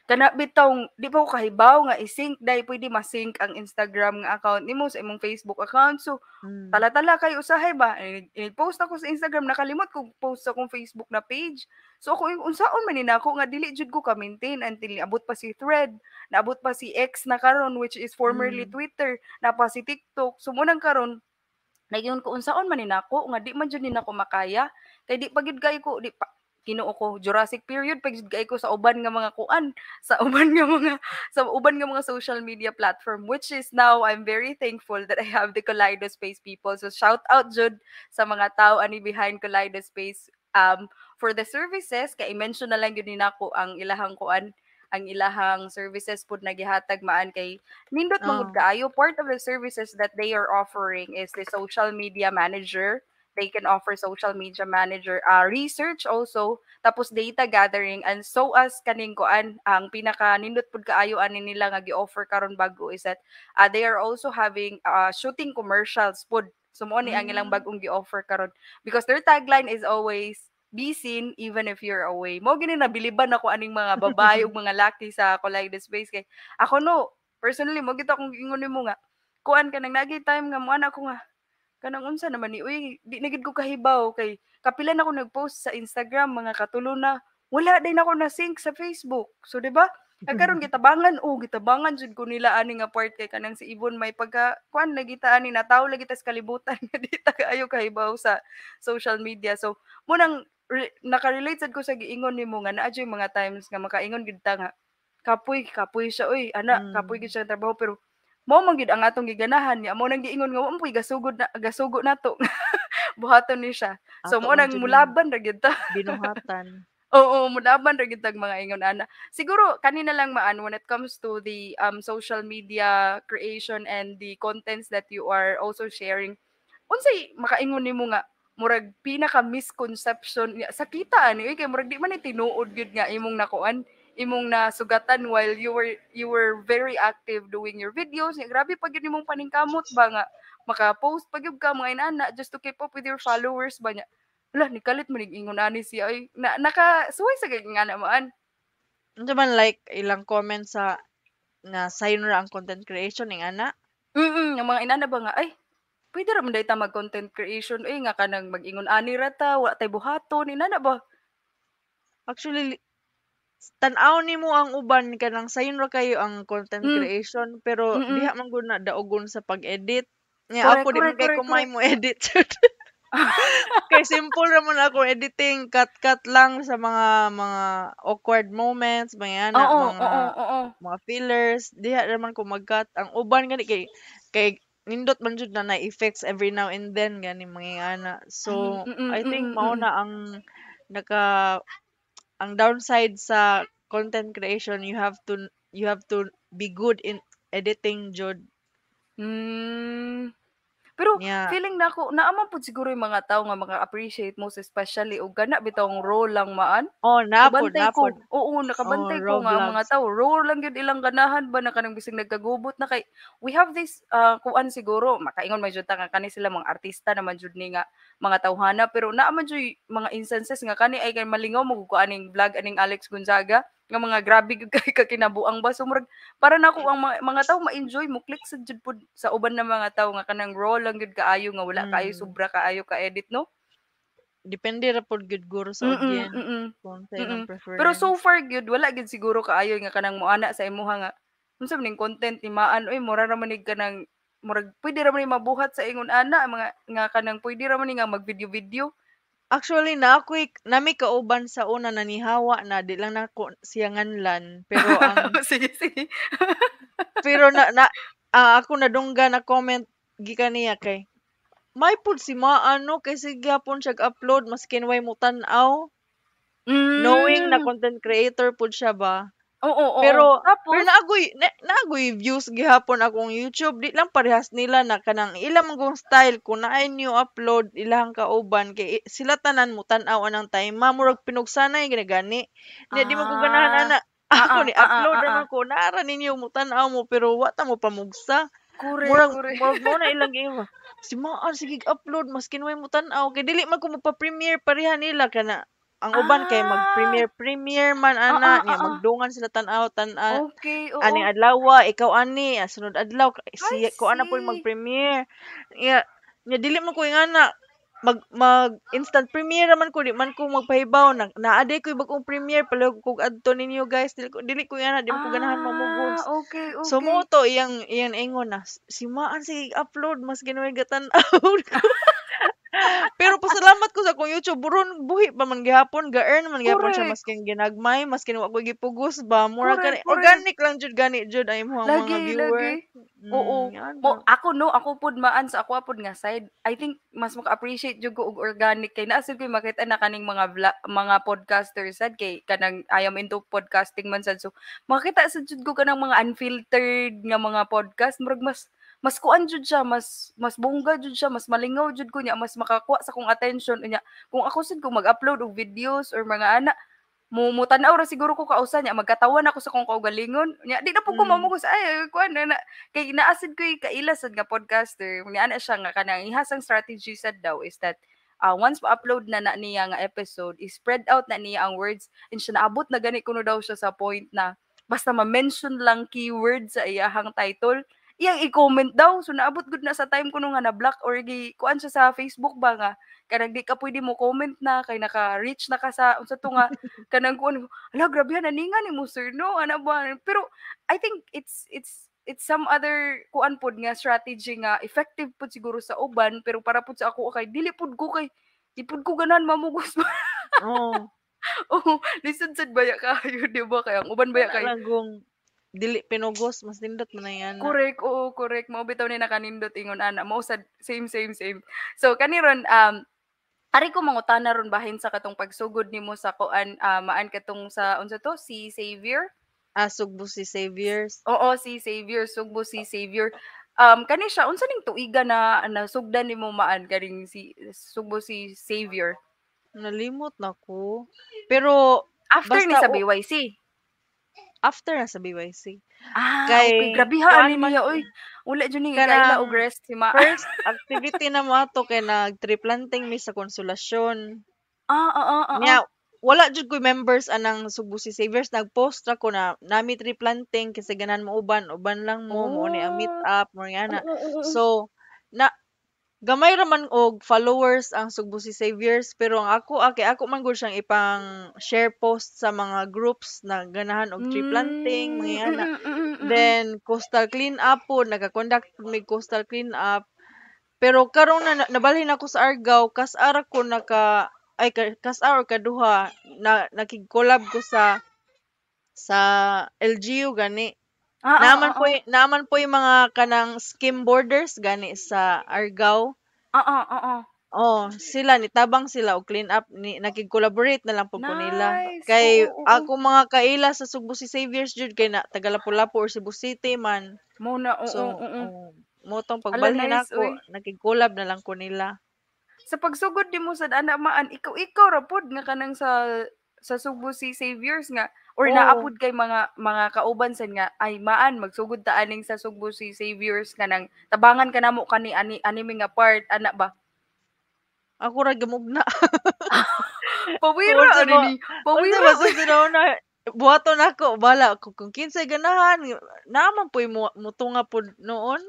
kana bitong di pa ko kahibaw nga i-sync dai pwede ma-sync ang Instagram nga account nimo sa imong Facebook account so mm. tala-tala kay usahay ba i-post ako sa Instagram nakalimot ko post sa akong Facebook na page so ako yung unsaon man nako nga dili jud ko ka maintain until abot pa si Thread naabot pa si X na karon which is formerly mm. Twitter na pa si TikTok so mo nang karon nagyon ko unsaon man nako nga di man jud ni nako makaya kay di pa kay ko di pa, Ginoo ko Jurassic period pag gay ko sa uban nga mga kuan sa (laughs) uban nga mga sa uban nga mga social media platform which is now I'm very thankful that I have the Collider Space people so shout out jud sa mga tao ani behind Collider Space um for the services kay mention na lang yun ni nako ang ilahang kuan ang ilahang services na gihatag maan kay nindot oh. mangud kaayo part of the services that they are offering is the social media manager they can offer social media manager uh, research also tapos data gathering and so as kaning kuan ang pinaka nindot pud kaayo ani nila nga gi-offer karon bago is that uh, they are also having uh, shooting commercials pud sumo ni mm. ang ilang mm. bagong gi-offer karon because their tagline is always be seen even if you're away. Mo gini nabiliban ako aning mga babae ug (laughs) mga laki sa Collide like Space kay ako no personally mo gito akong ingon mo nga kuan ka nang nagi time nga mo ana ko nga kanang unsa naman ni uy di nagid ko kahibaw kay kapila na ko nagpost sa Instagram mga katulo na wala din ako na sync sa Facebook so di ba Nagkaroon (laughs) gitabangan oh gitabangan jud ko nila ani nga part kay kanang si Ibon may pagka kwan nagita ani na tawo lagi tas kalibutan (laughs) di ta ayo kahibaw sa social media so mo nang nakarelate ko sa giingon nimo nga naa mga times nga makaingon gid ta nga kapoy kapoy siya oy ana mm. kapoy gid mm. siya trabaho pero mo man ang atong giganahan niya. Mo nang giingon nga mo gasugod na gasugo na to (laughs) Buhaton ni siya. So mo nang mulaban ra gyud ta. (laughs) Binuhatan. Oo, mulaban ra gyud mga ingon ana. Siguro kanina lang maan when it comes to the um, social media creation and the contents that you are also sharing. Unsay makaingon nimo nga murag pinaka misconception niya sa kita ani kay murag di man ni tinuod gyud nga imong nakuan imong nasugatan while you were you were very active doing your videos. Eh, grabe pag yun imong paningkamot ba nga maka-post pag ka mga inana just to keep up with your followers ba niya. Wala, nikalit mo ingon ani siya ay na, suway sa gagawin nga naman. Ano man like ilang comment sa na sayon ra ang content creation ning ana. Mm, yung mga inana ba nga ay pwede ra man dayta mag content creation ay nga kanang magingon ani ra ta wa tay buhaton inana ba. Actually tan-aw nimo ang uban kanang sayon ra kayo ang content Mm. creation pero Mm. diha man gud na daogon sa pag-edit. Nga Correct, ako di kay kumay mo edit. (laughs) kay simple ra man ako editing, cut-cut lang sa mga mga awkward moments, mga yana, Oo, mga oo, oo. mga fillers, diha ra man ko mag-cut. Ang uban gani kay kay nindot man jud na na effects every now and then gani mga yana. So, Mm, mm, I mm, think mm, mao na ang naka ang downside sa content creation, you have to you have to be good in editing jud. Mm. Pero Yeah. feeling nako naa man pud siguro yung mga tawo nga maka-appreciate mo, especially og gana bitong role lang maan. Oh, napod, Kabantay napod. ko, oo, Oh, nakabantay ko nga mga Roblox. tao, raw lang gyud ilang ganahan ba na kanang bisig nagkagubot na kay we have this ah, kuan siguro, makaingon man jud ta nga kani sila mga artista naman jud ni nga mga tawhana pero naa man jud mga instances nga kani ay kay malingaw mo kung aning vlog aning Alex Gonzaga nga mga grabe kay kakinabuang ba so murag para na ako ang mga, mga tao ma-enjoy mo click sa jud pod sa uban na mga tao nga kanang raw lang gud kaayo nga wala mm. kaayo sobra kaayo ka edit no depende ra pod gud guro sa audience mm-mm, kung sa mm preference pero so far gud wala gud siguro kaayo nga kanang moana sa imuha nga unsa ning content ni maan oy mura ra manig kanang murag pwede ra man mabuhat sa ingon ana mga nga kanang pwede ra man nga mag video video Actually, naa ko'y nami kauban sa una nanihawa na di lang nako siya nganlan, pero ang (laughs) sige, sige. pero na na ah, ako nadunggan na comment gikan niya kay may pud si ano, kay sige gyapon siya upload maskin way mo tanaw. aw knowing na mm. content creator pud siya ba Oo, oo. Pero Tapos, pero naagoy na, naagoy views gihapon akong YouTube di lang parehas nila na kanang ilang mong style ko na ay new upload ilang kauban kay sila tanan mo tan-aw anang time mamurag pinugsanay ginagani. Di, ah. mo ko ganahan ah. ana. Ah, ako ah, ni ah, upload ah, ah, ah. ko nara ninyo mo tan-aw mo pero wa ta mo pamugsa. Kure, murag, kure. murag mo na ilang iwa. Si Maan, sige, upload, mas kinuway mo tanaw. Kaya dili man ko magpa-premiere pareha nila ka ang uban kay ah. mag premier premier man ah, ana, ah, ah, ah, magdungan sila tan-aw tan-aw. Okay, oo. Aning adlaw, ikaw ani, ah, sunod adlaw si ko ana pud mag premier. Ya, nya dili man ko ingana mag mag instant premiere man ko di man ko magpahibaw na naaday ko bagong premier pala ko adto ninyo guys dili ko dili ko yana di ko ganahan mamugos okay okay so mo to iyang iyang ingon na simaan si upload mas ginuwigatan out (laughs) Pero pasalamat ko sa kung YouTube buron buhi pa man gihapon, ga-earn man gihapon siya maskin ginagmay, maskin wa ko gipugos ba, mura ka organic lang jud gani jud ay mo mga viewer. Lagi. Mm, Oo. Yan, ako no, ako pud maan sa ako pud nga side. I think mas maka appreciate jud ko og organic kay naasud ko makita na kaning mga vla- mga podcaster sad kay kanang I am into podcasting man sad so makita sa jud ko kanang mga unfiltered nga mga podcast murag mas mas kuan jud siya, mas mas bungga jud siya, mas malingaw jud ko niya, mas makakuha sa kong attention niya. Kung ako sad ko mag-upload og videos or mga ana, mumutan-aw ra siguro ko kausa niya, magkatawan ako sa kong kaugalingon. Nya di na po ko mm. mamugos ay kuan na, na kay naasid ko kaila sad nga podcaster. Unya ana siya nga kanang ihasang strategy sad daw is that uh, once ma-upload na, na niya nga episode, spread out na niya ang words and siya naabot na gani kuno daw siya sa point na basta ma-mention lang keywords sa iyahang title, iyang i-comment daw. So naabot gud na sa time ko nung nga na-block or gi kuan siya sa Facebook ba nga kanang di ka pwede mo comment na kay naka-reach na ka sa unsa to nga (laughs) kanang kuan ala grabe na ninga ni mo sir no ana ba pero I think it's it's it's some other kuan pod nga strategy nga effective pod siguro sa uban pero para pod sa ako kay dili pod ko kay di pod ko ganan mamugos oh. (laughs) ba. oh. oh, listen sad baya kayo, di ba? Kaya ang uban baya kay Langong dili pinugos mas nindot man na yan. Correct, oo, correct. Mao bitaw ni nakanindot ingon ana. Mao sa same same same. So kaniron um Ari ko mangutana ron bahin sa katong pagsugod nimo sa kuan uh, maan katong sa unsa to si Savior. Ah, sugbo si Savior. Oo, si Savior, sugbo si Savior. Um kani siya unsa ning tuiga na nasugdan nimo maan kaning si sugbo si Savior. Nalimot na ko. Pero after ni sa BYC after na sa BYC. Ah, kay, okay. Grabe ha, ani niya, oy. Ula dyan ni Kaila og rest, hima. (laughs) First activity na mo ato kay nag-tree planting mi sa konsolasyon. Ah, ah, ah, ah. Niya, ah. wala jud ko members anang Subo si Savers nagpost ra ko na nami tree planting kasi ganan mo uban uban lang mo oh. mo ni ang meet ah. up mo mm, ana. Mm, mm, so na gamay ra man og followers ang Sugbo si Saviors pero ang ako ah, kay ako man gud siyang ipang share post sa mga groups na ganahan og tree mm, planting mm, mga mm, yana. Mm, Then coastal clean up po nagakonduct may coastal clean up. Pero karon na nabalhin ako sa Argao kas ara ko naka ay kas ara duha na nakig-collab ko sa sa LGU gani. Ah, Naman oo, po, oo. naman po yung mga kanang skimboarders gani sa Argao. Oo, oo. Oh, sila nitabang sila o clean up ni nakig-collaborate na lang pud ko nila. Kay Oo, oo, oo. ako mga kaila sa Sugbo City Saviors jud kay na Tagalapu-Lapu or Cebu City man. Muna, So, oo, oo. oh, motong Ala, pagbalhin nice, ako, uy. collab na lang ko nila. Sa pagsugod di mo sa ana maan, ikaw-ikaw ra pod nga kanang sa sa Subo City Saviors nga or oh. naapod kay mga mga kauban sa nga ay maan magsugod ta aning sa sugbo si saviors nga nang tabangan ka namo kani ani anime nga part ana ba Ako ra gamugna. (laughs) Pawira ani ni. Pawira ba sa na buhato na ako, bala ako kung kinsay ganahan, naman po mo mutunga po noon.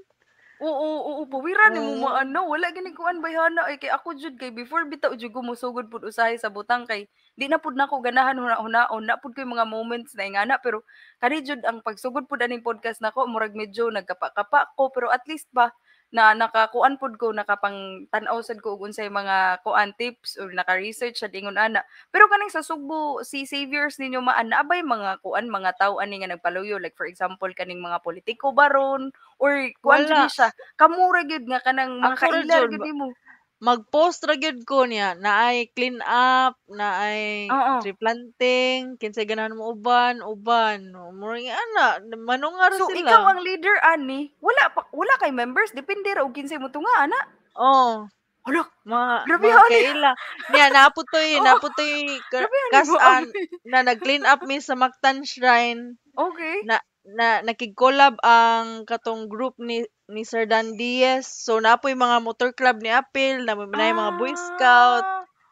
Oo, oo, oo, pawira ni mo maano, wala gani kuan hana. ay kay ako jud kay before bitaw jud ko musugod pud usahay sa butang kay di na pud nako ganahan huna-hunaon na pud koy mga moments na ingana pero kani jud ang pagsugod pud aning podcast nako murag medyo nagkapa-kapa ko pero at least ba na nakakuan pud ko nakapang tan-aw sad ko og unsay mga kuan tips or naka-research sa ingon ana pero kaning sa Sugbo si saviors ninyo maan abay mga kuan mga tawo ani nga nagpaluyo like for example kaning mga politiko baron or kuan siya kamura gyud nga kanang mga kailan gyud mo Mag-post ra gyud ko niya na ay clean up, naay Oo. tree planting, kinsay ganahan mo uban, uban. Murag ana, manungar ra So sila. ikaw ang leader ani, wala pa wala kay members depende ra og kinsa mo tunga ana. Oh, Hala, mga grabe mga ani. kaila. Niya naputoy, (laughs) Oo, oh. naputoy ka- kasan na nag-clean up mi sa Mactan Shrine Okay. na na nakig-collab ang katong group ni ni Sir Dan Diaz. So napoy mga motor club ni Apil, na ah, mga Boy ah, Scout.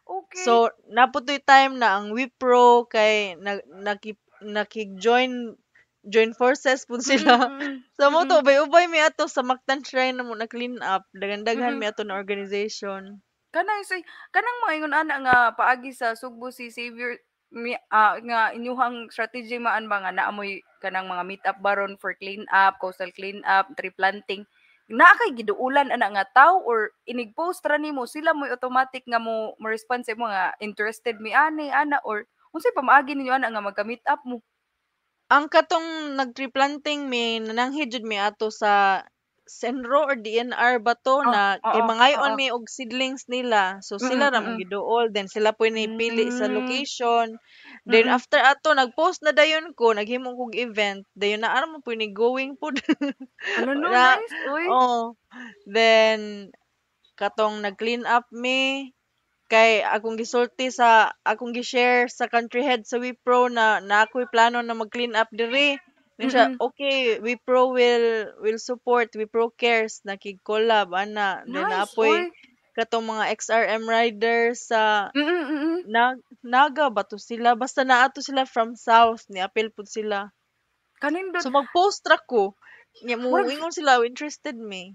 Okay. So naputoy time na ang Wipro kay na, nakip, nakig-join join forces pun sila. Mm-hmm. (laughs) so mo to mm-hmm. ubay ubay mi ato sa Mactan Shrine na mo na clean up, dagandaghan mm-hmm. mi ato na organization. Kanang say kanang moingon ana nga paagi sa Sugbo si Savior mi, uh, nga inyuhang strategy maan ba nga naamoy kanang mga meet up baron for clean up, coastal clean up, tree planting. Naa kay giduulan ana nga tao or inigpost ra nimo sila moy automatic nga mo mo response mo nga interested mi ani ana or unsay pamaagi ninyo ana nga magka-meet up mo. Ang katong nag-tree planting mi nananghid jud mi ato sa Senro or DNR ba to ah, na oh, kay mangayon oh, may og seedlings nila. So mm, sila mm, ra mm, giduol then sila po nipili mm, sa location. Then mm, after ato nagpost na dayon ko, naghimong kog event, dayon na aram po ni going po. ano (laughs) no, na, nice. Oy. Oh. Then katong nag-clean up me kay akong gisulti sa akong gi-share sa country head sa Wipro na na ako'y plano na mag-clean up diri. Then siya, okay, we pro will will support, we pro cares, nakikollab, ana. Then Nice, naapoy oy. katong mga XRM riders sa Mm, mm, Naga ba to sila? Basta naato sila from South, ni niapil po sila. Kanindot So mag-post ra ko. Nya murag sila, interested me.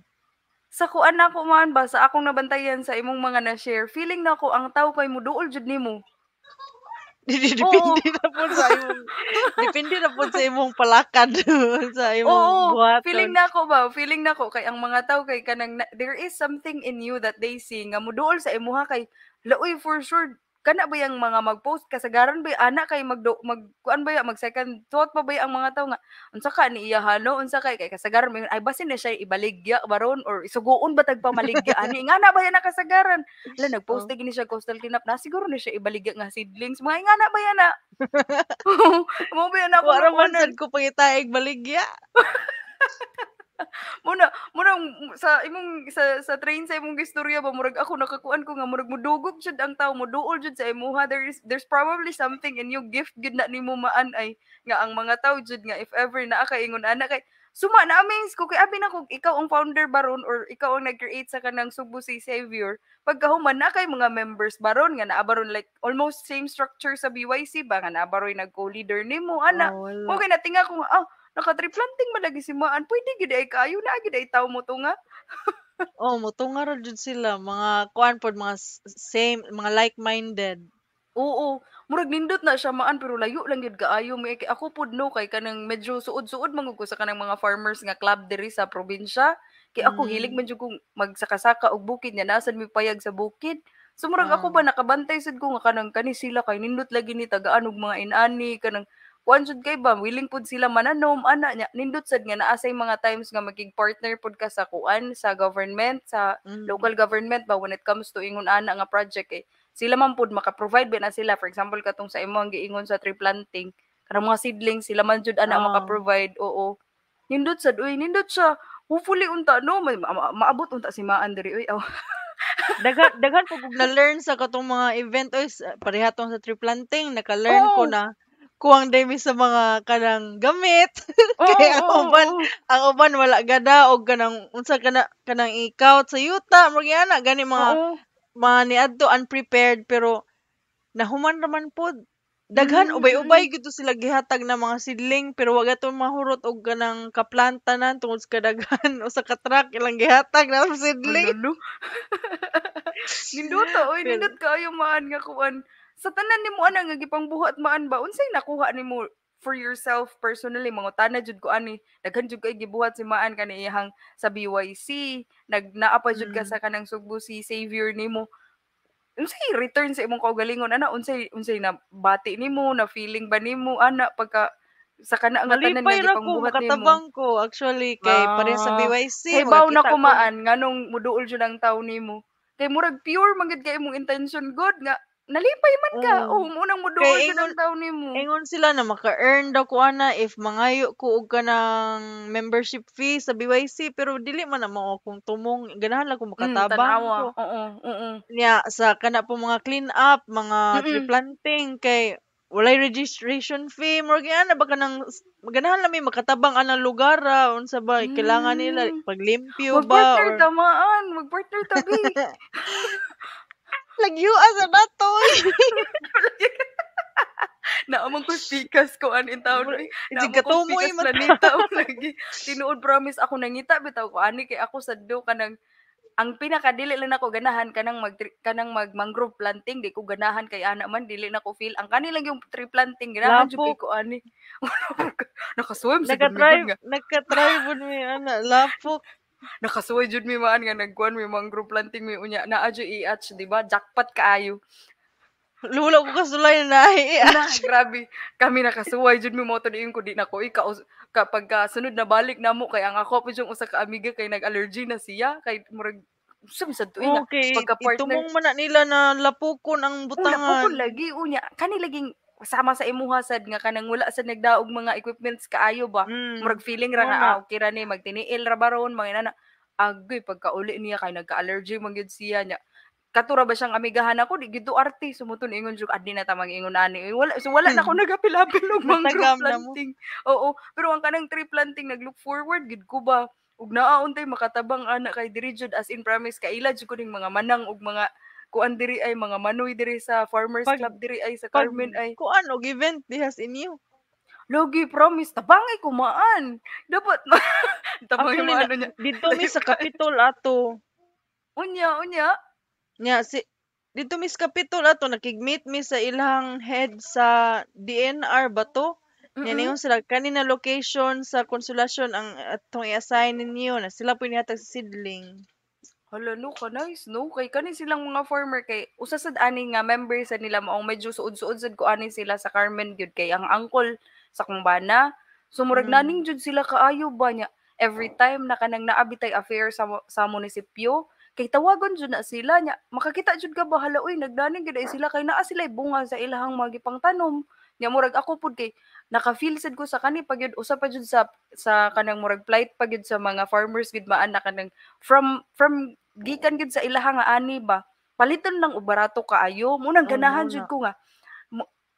sa kuan na ko man ba sa akong nabantayan sa imong mga na-share, feeling na ako ang tao kay duol jud nimo. Depende na po sa iyo. depende na po sa imong palakad (laughs) sa imong Oo, buhatan. Feeling na ako ba, feeling na ako kay ang mga tao kay kanang there is something in you that they see nga muduol sa imuha kay Laoy, for sure kana ba yung mga mag-post kasagaran ba yung anak kay mag mag kuan ba yung mag second thought pa ba yung ang mga tao nga unsa ka ni iya unsa kay kay kasagaran may yung, ay basin na siya ibaligya baron or isuguon ba tag pamaligya ani nga na ba yan nakasagaran la (laughs) oh. nagpost oh. siya coastal cleanup na siguro na siya ibaligya nga seedlings mga nga na ba yan na ah? (laughs) (laughs) mo ba yan ako ko pangitaig baligya muna muna mm, sa imong sa sa train sa imong istorya ba murag ako nakakuan ko nga murag mudugog jud ang tao muduol jud sa imuha there is there's probably something in you gift gud na nimo maan ay nga ang mga tao jud nga if ever naa kay ingon ana kay suma na amaze ko kay abi na kog ikaw ang founder baron or ikaw ang nag-create sa kanang Subo si Savior pagkahuman na kay mga members baron nga naa baron like almost same structure sa BYC ba nga naa baron nag-co-leader nimo ana oh, okay na tinga ko oh ah, nakatriplanting man lagi si Maan. Pwede gid ay kayo na gid ay taw mo to (laughs) oh, mo motunga ra jud sila mga kuan pod mga same mga like-minded. Oo, murag nindot na siya maan pero layo lang gid kaayo may ako pud no kay kanang medyo suod-suod man sa kanang mga farmers nga club diri sa probinsya. Kay ako mm. hilig man jud kong magsakasaka og bukid nya nasan mi payag sa bukid. So murag ah. ako ba nakabantay sad ko nga kanang kani sila kay nindot lagi ni tagaan og mga inani kanang kuan kay ba willing pud sila mananom ana niya nindot sad nga naa mga times nga maging partner pud ka sa kuan sa government sa mm-hmm. local government ba when it comes to ingon ana nga project eh sila man pud maka-provide ba na sila for example katong sa imo ang giingon sa tree planting karang mga seedling sila man jud ana oh. maka-provide oo nindot sad uy nindot siya hopefully unta no ma- ma- maabot unta si Maan diri uy oh. (laughs) dagan dagan ko na learn sa katong mga event oy pareha sa tree planting naka-learn oh. ko na kuwang dai mi sa mga kanang gamit. Oh, Kay ang uban, oh. ang uban wala gada og kanang unsa kana kanang ikaw sa yuta, murag ana gani mga oh. mga niadto unprepared pero nahuman naman pod daghan mm-hmm. ubay-ubay mm. gito sila gihatag na mga sidling pero wag ato mahurot og kanang kaplanta na tungod sa kadaghan (laughs) o sa katrak ilang gihatag na sidling. (laughs) Nindot to oy nindot kaayo man nga kuan sa tanan nimo ana nga gipangbuhat maan ba unsay nakuha ni mo for yourself personally mangutana jud ko ani daghan jud kay gibuhat si maan kani ihang sa BYC nag naapa jud ka mm. sa kanang sugbo si savior nimo unsay return sa imong kaugalingon ana unsay unsay na bati nimo na feeling ba nimo ana pagka sa kana nga tanan nga gipangbuhat nimo. Katabang ko actually kay ah, pare sa BYC. baw na kumaan nganong muduol jud ang taw nimo. Kay murag pure man kay imong intention good nga Nalipay man ka. Um, oh, unang mo doon sa ng taon ni mo. Ingon sila na maka-earn daw ko ana if mangayo ko og ka ng membership fee sa BYC pero dili man na mao kung tumong ganahan lang kung makatabang mm, Oo, oo. Yeah, sa kana po mga clean up, mga Mm-mm. tree planting kay walay registration fee mo gyana baka nang ganahan lang may makatabang anang lugar ra ah, unsa ba mm. kailangan nila mm. paglimpyo ba mag-partner or... tamaan mag-partner tabi (laughs) Lagyuan sa natoy. (laughs) Naamang ko speakers ko an in taon. Naamang ko speakers na nita. Lagi. (laughs) Tinuod promise ako nangita. Bitaw ko ani kay ako sa do nang ang pinakadili lang ako ganahan kanang mag kanang mag mangrove planting di ko ganahan kay ana man dili na ko feel ang kanilang yung tree planting ganahan jud ko ani (laughs) nakaswim sa nagka-try nagka-try bud mi ana lapok nakasuway jud mi man nga nagkuan mi mang group planting mi unya na adyo i-atch di ba jackpot kaayo Lula ko kasulay na i-atch. grabe. Kami nakasuway jud mi motor to diin ko di na ko ikaw kapag uh, sunod na balik na mo kay ang ako pa jung usa ka amiga kay nag-allergy na siya kay murag sum sa tuig okay. pagka partner. Itumong man nila na lapukon ang butangan. Oh, lapukon lagi unya kani laging sama sa imuha sad nga kanang wala sad nagdaog mga equipments kaayo ba mm. murag feeling ra nga ah, okay ra ni magtiniil ra baron mga nana agoy pagkauli niya kay nagka-allergy man siya niya katura ba siyang amigahan ako di gid arti sumuton ingon jug adni na tamang ingon ani eh, wala so wala na ko (laughs) nagapilapil og mangrove planting oo pero ang kanang tree planting naglook forward gid ko ba og naa untay makatabang anak kay diri as in promise kaila jud ko ning mga manang og mga kuan diri ay mga manoy diri sa farmers pag, club diri ay sa Carmen ay kuan og event dihas inyo. Logi promise tabangay kumaan. Dapat (laughs) tabangay mo ano niya. Dito mi sa (laughs) Capitol ato. Unya unya. Nya si dito mi sa Capitol ato nakigmeet mi sa ilang head sa DNR bato to? Mm-hmm. Yan yung sila kanina location sa konsulasyon ang atong i-assign ninyo na sila po nihatag sa sidling. Hala, no, kanais, no. Kay kanin silang mga former kay usa sad ani nga member sa nila maong medyo suod-suod sad ko ani sila sa Carmen gyud kay ang angkol sa kumbana. So mm. naning jud sila kaayo ba niya every time na kanang naabitay affair sa sa munisipyo kay tawagon jud na sila niya makakita jud ka bahala oy nagdaning gyud ah. sila kay naa sila bunga sa ilahang mga gipangtanom nya murag ako pud kay naka-feel sad ko sa kani pag yun usa pa jud sa sa kanang murag flight, pag yun sa mga farmers gid maan na kanang from from gikan gid sa ilaha nga ani ba paliton lang ubarato kaayo munang oh, ganahan oh, jud ko nga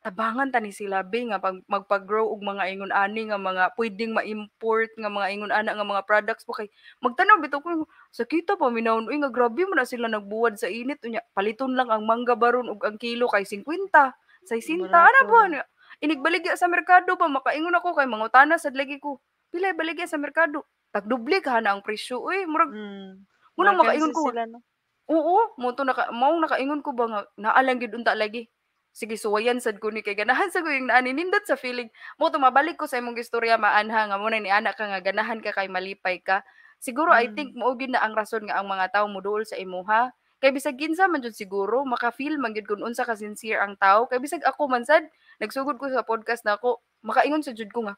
tabangan tani sila be nga pag magpa og mga ingon ani nga mga pwedeng ma-import nga mga ingon ana nga mga products po kay magtanaw bitaw ko sa kita pa minawon nga grabe mo na sila nagbuwad sa init unya paliton lang ang mangga baron og ang kilo kay 50 sa 60 ana po ano Inigbaligya sa merkado pa, makaingon ako kay mangutana sad lagi ko. Pila baligya sa merkado? Tagdubli ka na ang presyo. Uy, murag, mm. muna makaingon ko. Sila, no? Oo, mo to naka, mao nakaingon ko ba nga, naalang gid unta lagi. Sige, suwayan sad ko ni kay ganahan sa ko yung naaninindot sa feeling. Mo to mabalik ko sa imong istorya maanha nga muna ni anak ka nga ganahan ka kay malipay ka. Siguro mm. I think mo mm. gid na ang rason nga ang mga tawo moduol sa imuha. Kay bisag kinsa man jud siguro maka-feel man gyud kun unsa ka sincere ang tawo. Kay bisag ako man sad nagsugod ko sa podcast na ako, makaingon sa jud ko nga,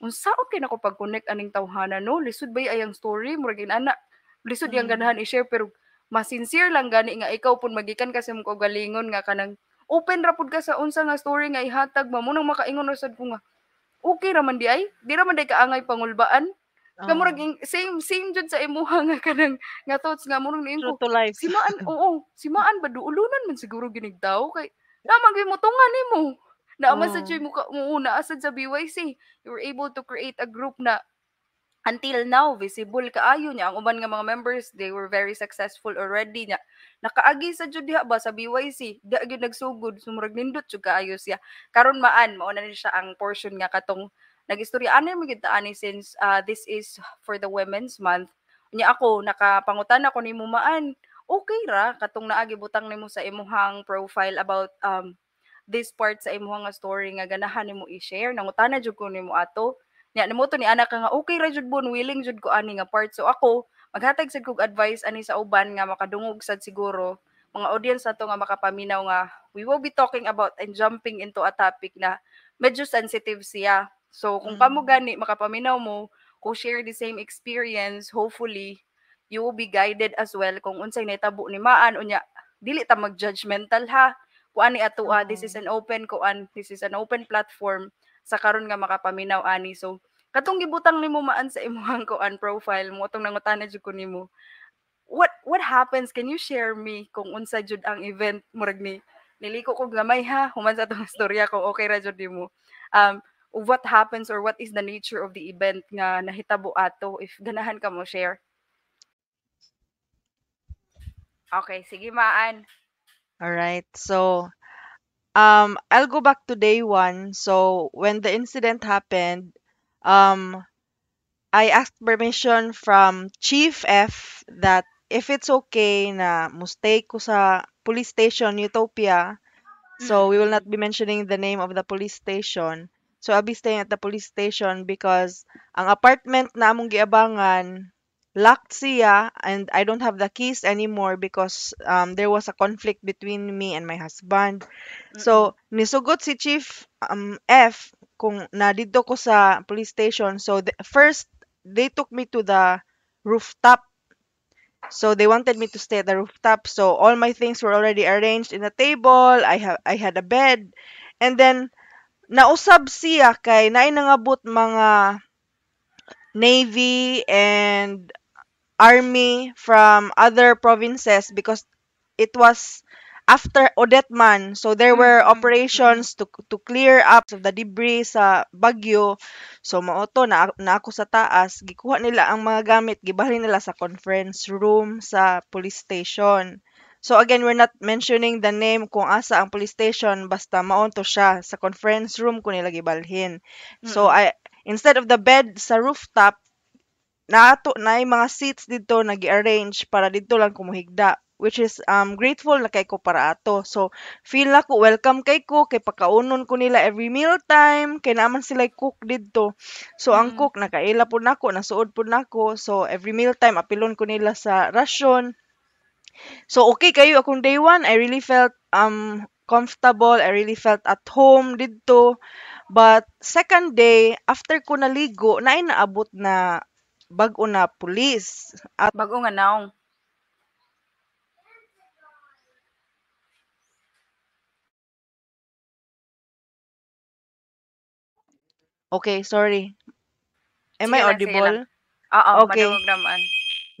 unsaon kay nako pag-connect aning tawhana no lisod ba ayang story murag ana lisod mm. yang ganahan i-share pero mas sincere lang gani nga ikaw pun magikan kasi mo galingon nga kanang open ra pud ka sa unsa nga story nga ihatag mo munang makaingon sad ko nga okay ra man di ay di ra man day kaangay pangulbaan Oh. Kamurag ah. same same jud sa imuha nga kanang nga thoughts nga murag niin ko. Simaan oo, simaan ba duulunan man siguro ginigdaw kay Lamang gyud mo tunga nimo. Na Naama sa jud mo una asad sa BYC. You were able to create a group na until now visible kaayo niya ang uban nga mga members they were very successful already niya nakaagi sa jud diha ba sa BYC da gyud nagsugod sumurag nindot jud kaayo siya karon maan mao na siya ang portion nga katong nagistorya ano mo gyud ani since uh, this is for the women's month niya ako nakapangutan ako nimo maan okay ra katong naagi butang nimo sa imuhang profile about um this part sa imuhang nga story nga ganahan nimo i-share nangutana jud ko nimo ato nya nimo to ni anak nga okay ra jud bon willing jud ko ani nga part so ako maghatag sad kog advice ani sa uban nga makadungog sad siguro mga audience ato nga makapaminaw nga we will be talking about and jumping into a topic na medyo sensitive siya so kung mm. kamo makapaminaw mo ko share the same experience hopefully you will be guided as well kung unsay nahitabo ni maan unya dili ta mag-judgmental ha kuan ni atua ah, this is mm. an open kuan this is an open platform sa karon nga makapaminaw ani so katong gibutang nimo maan sa imong (laughs) kuan profile mo tong nangutana jud ko nimo what what happens can you share me kung unsa jud ang event murag ni niliko ko gamay ha human sa tong istorya (laughs) ko okay ra jud nimo um what happens or what is the nature of the event nga nahitabo ato if ganahan ka mo share Okay, sige maan. All right. So um, I'll go back to day 1. So when the incident happened, um, I asked permission from Chief F that if it's okay na mistake ko sa police station Utopia, so we mm-hmm. will not be mentioning the name of the police station. So I'll be staying at the police station because ang apartment na among giabangan locked Sia and I don't have the keys anymore because um, there was a conflict between me and my husband. Mm-mm. So, nisugot si Chief um, F kung nadito ko sa police station. So, the, first, they took me to the rooftop. So, they wanted me to stay at the rooftop. So, all my things were already arranged in a table. I, ha- I had a bed. And then, nausab siya kay nainangabot mga Navy and army from other provinces because it was after Odetman. So there were mm-hmm. operations to to clear up of the debris sa Bagyo. So mao to na, na ako sa taas, gikuha nila ang mga gamit, gibalhin nila sa conference room sa police station. So again, we're not mentioning the name kung asa ang police station basta maon to siya sa conference room ko nila gibalhin. So I Instead of the bed sa rooftop, naato na yung mga seats dito na gi-arrange para dito lang kumuhigda which is um grateful na kay ko para ato so feel na welcome kay ko kay pakaunon ko nila every meal time kay naman sila cook dito so ang mm. cook nakaila pud nako nasuod pud nako so every meal time apilon ko nila sa rasyon so okay kayo akong day one i really felt um comfortable i really felt at home dito But second day, after ko naligo, na inaabot na bago na pulis. At Bago nga naong. Okay, sorry. Am I Sige lang, audible? Oo, Okay. okay. naman.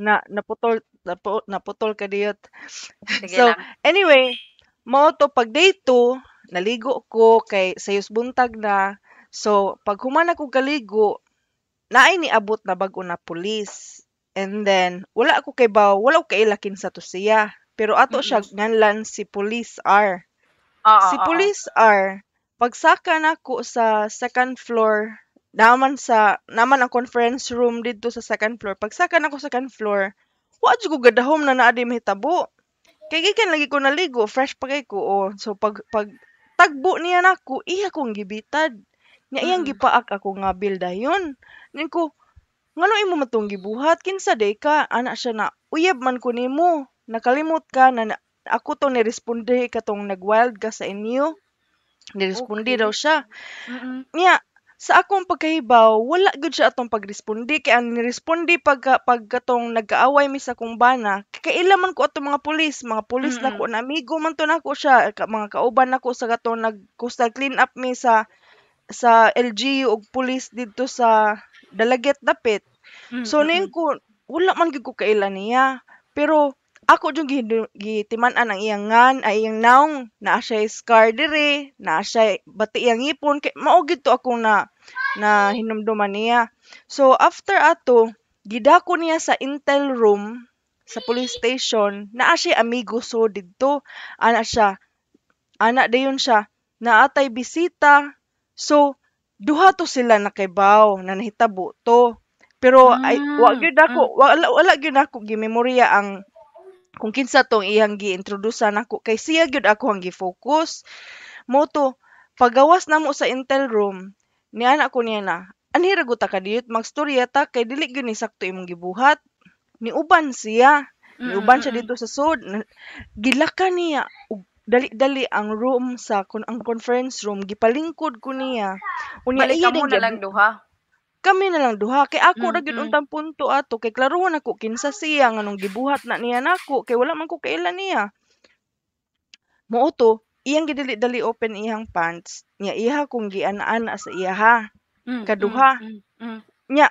Na naputol napu- naputol ka diyot. Sige So, lang. anyway, mo to pag day 2, naligo ko kay sayos buntag na. So, pag humanag og kaligo, naay niabot na bag-o na pulis. And then, wala ako kay ba, wala ko kailakin sa to siya. Pero ato siya nganlan si Police R. Uh, si ah, Police R, pagsaka nako sa second floor, naman sa, naman ang conference room dito sa second floor. Pagsaka nako sa second floor, wa ko gadahom na naa di mahitabo. Kay gikan lagi ko naligo, fresh pa kay ko. Oh. So pag pag tagbo niya nako iya kong gibitad nga iyang mm. gipaak ako nga bildayon nin ko ngano imo matong gibuhat kinsa day ka ana siya na uyab man ko nimo nakalimot ka na ako to ni responde katong nagwild ka sa inyo Nirespondi okay. daw siya. Mm-mm. Niya, sa akong pagkahibaw wala gud siya atong pagrespondi kay ang nirespondi pag pagkatong nagkaaway mi sa akong bana kaila man ko atong mga pulis mga pulis mm-hmm. na ko na amigo man to nako siya ka, mga kauban nako sa katong nagkusta clean up mi sa sa LGU og pulis didto sa Dalaget Dapit mm-hmm. so ning ko wala man gyud ko kaila niya pero ako jung gitiman-an ang iyang ngan ay iyang naong naa siya'y scar diri, na siya bati iyang ipon kay mao to akong na na hinumduman niya. So after ato, gidako niya sa intel room sa police station na siya amigo so didto ana siya ana dayon siya na atay bisita so duha to sila nakaibaw na nahitabo to pero ah, ay wa gyud ako ah. wala wala gyud ako gimemorya ang kung kinsa tong iyang giintrodusa nako kay siya gyud ako ang gi-focus mo to pagawas namo sa intel room ni niana ko niya na anhi ra ka diyot magstorya ta kay dili gyud ni sakto imong gibuhat Ni uban siya ni uban siya dito sa sud gilaka niya dali-dali ang room sa kon ang conference room gipalingkod ko niya unya iya mo na lang duha kami na lang duha kay ako ra gyud untang punto ato kay klaruhon ako kinsa siya nganong gibuhat na niya nako kay wala man ko kaila niya. Mao iyang gidili-dali open iyang pants niya iha kung gianaan sa iyaha. Mm, Kaduha. mm, mm, mm. Nya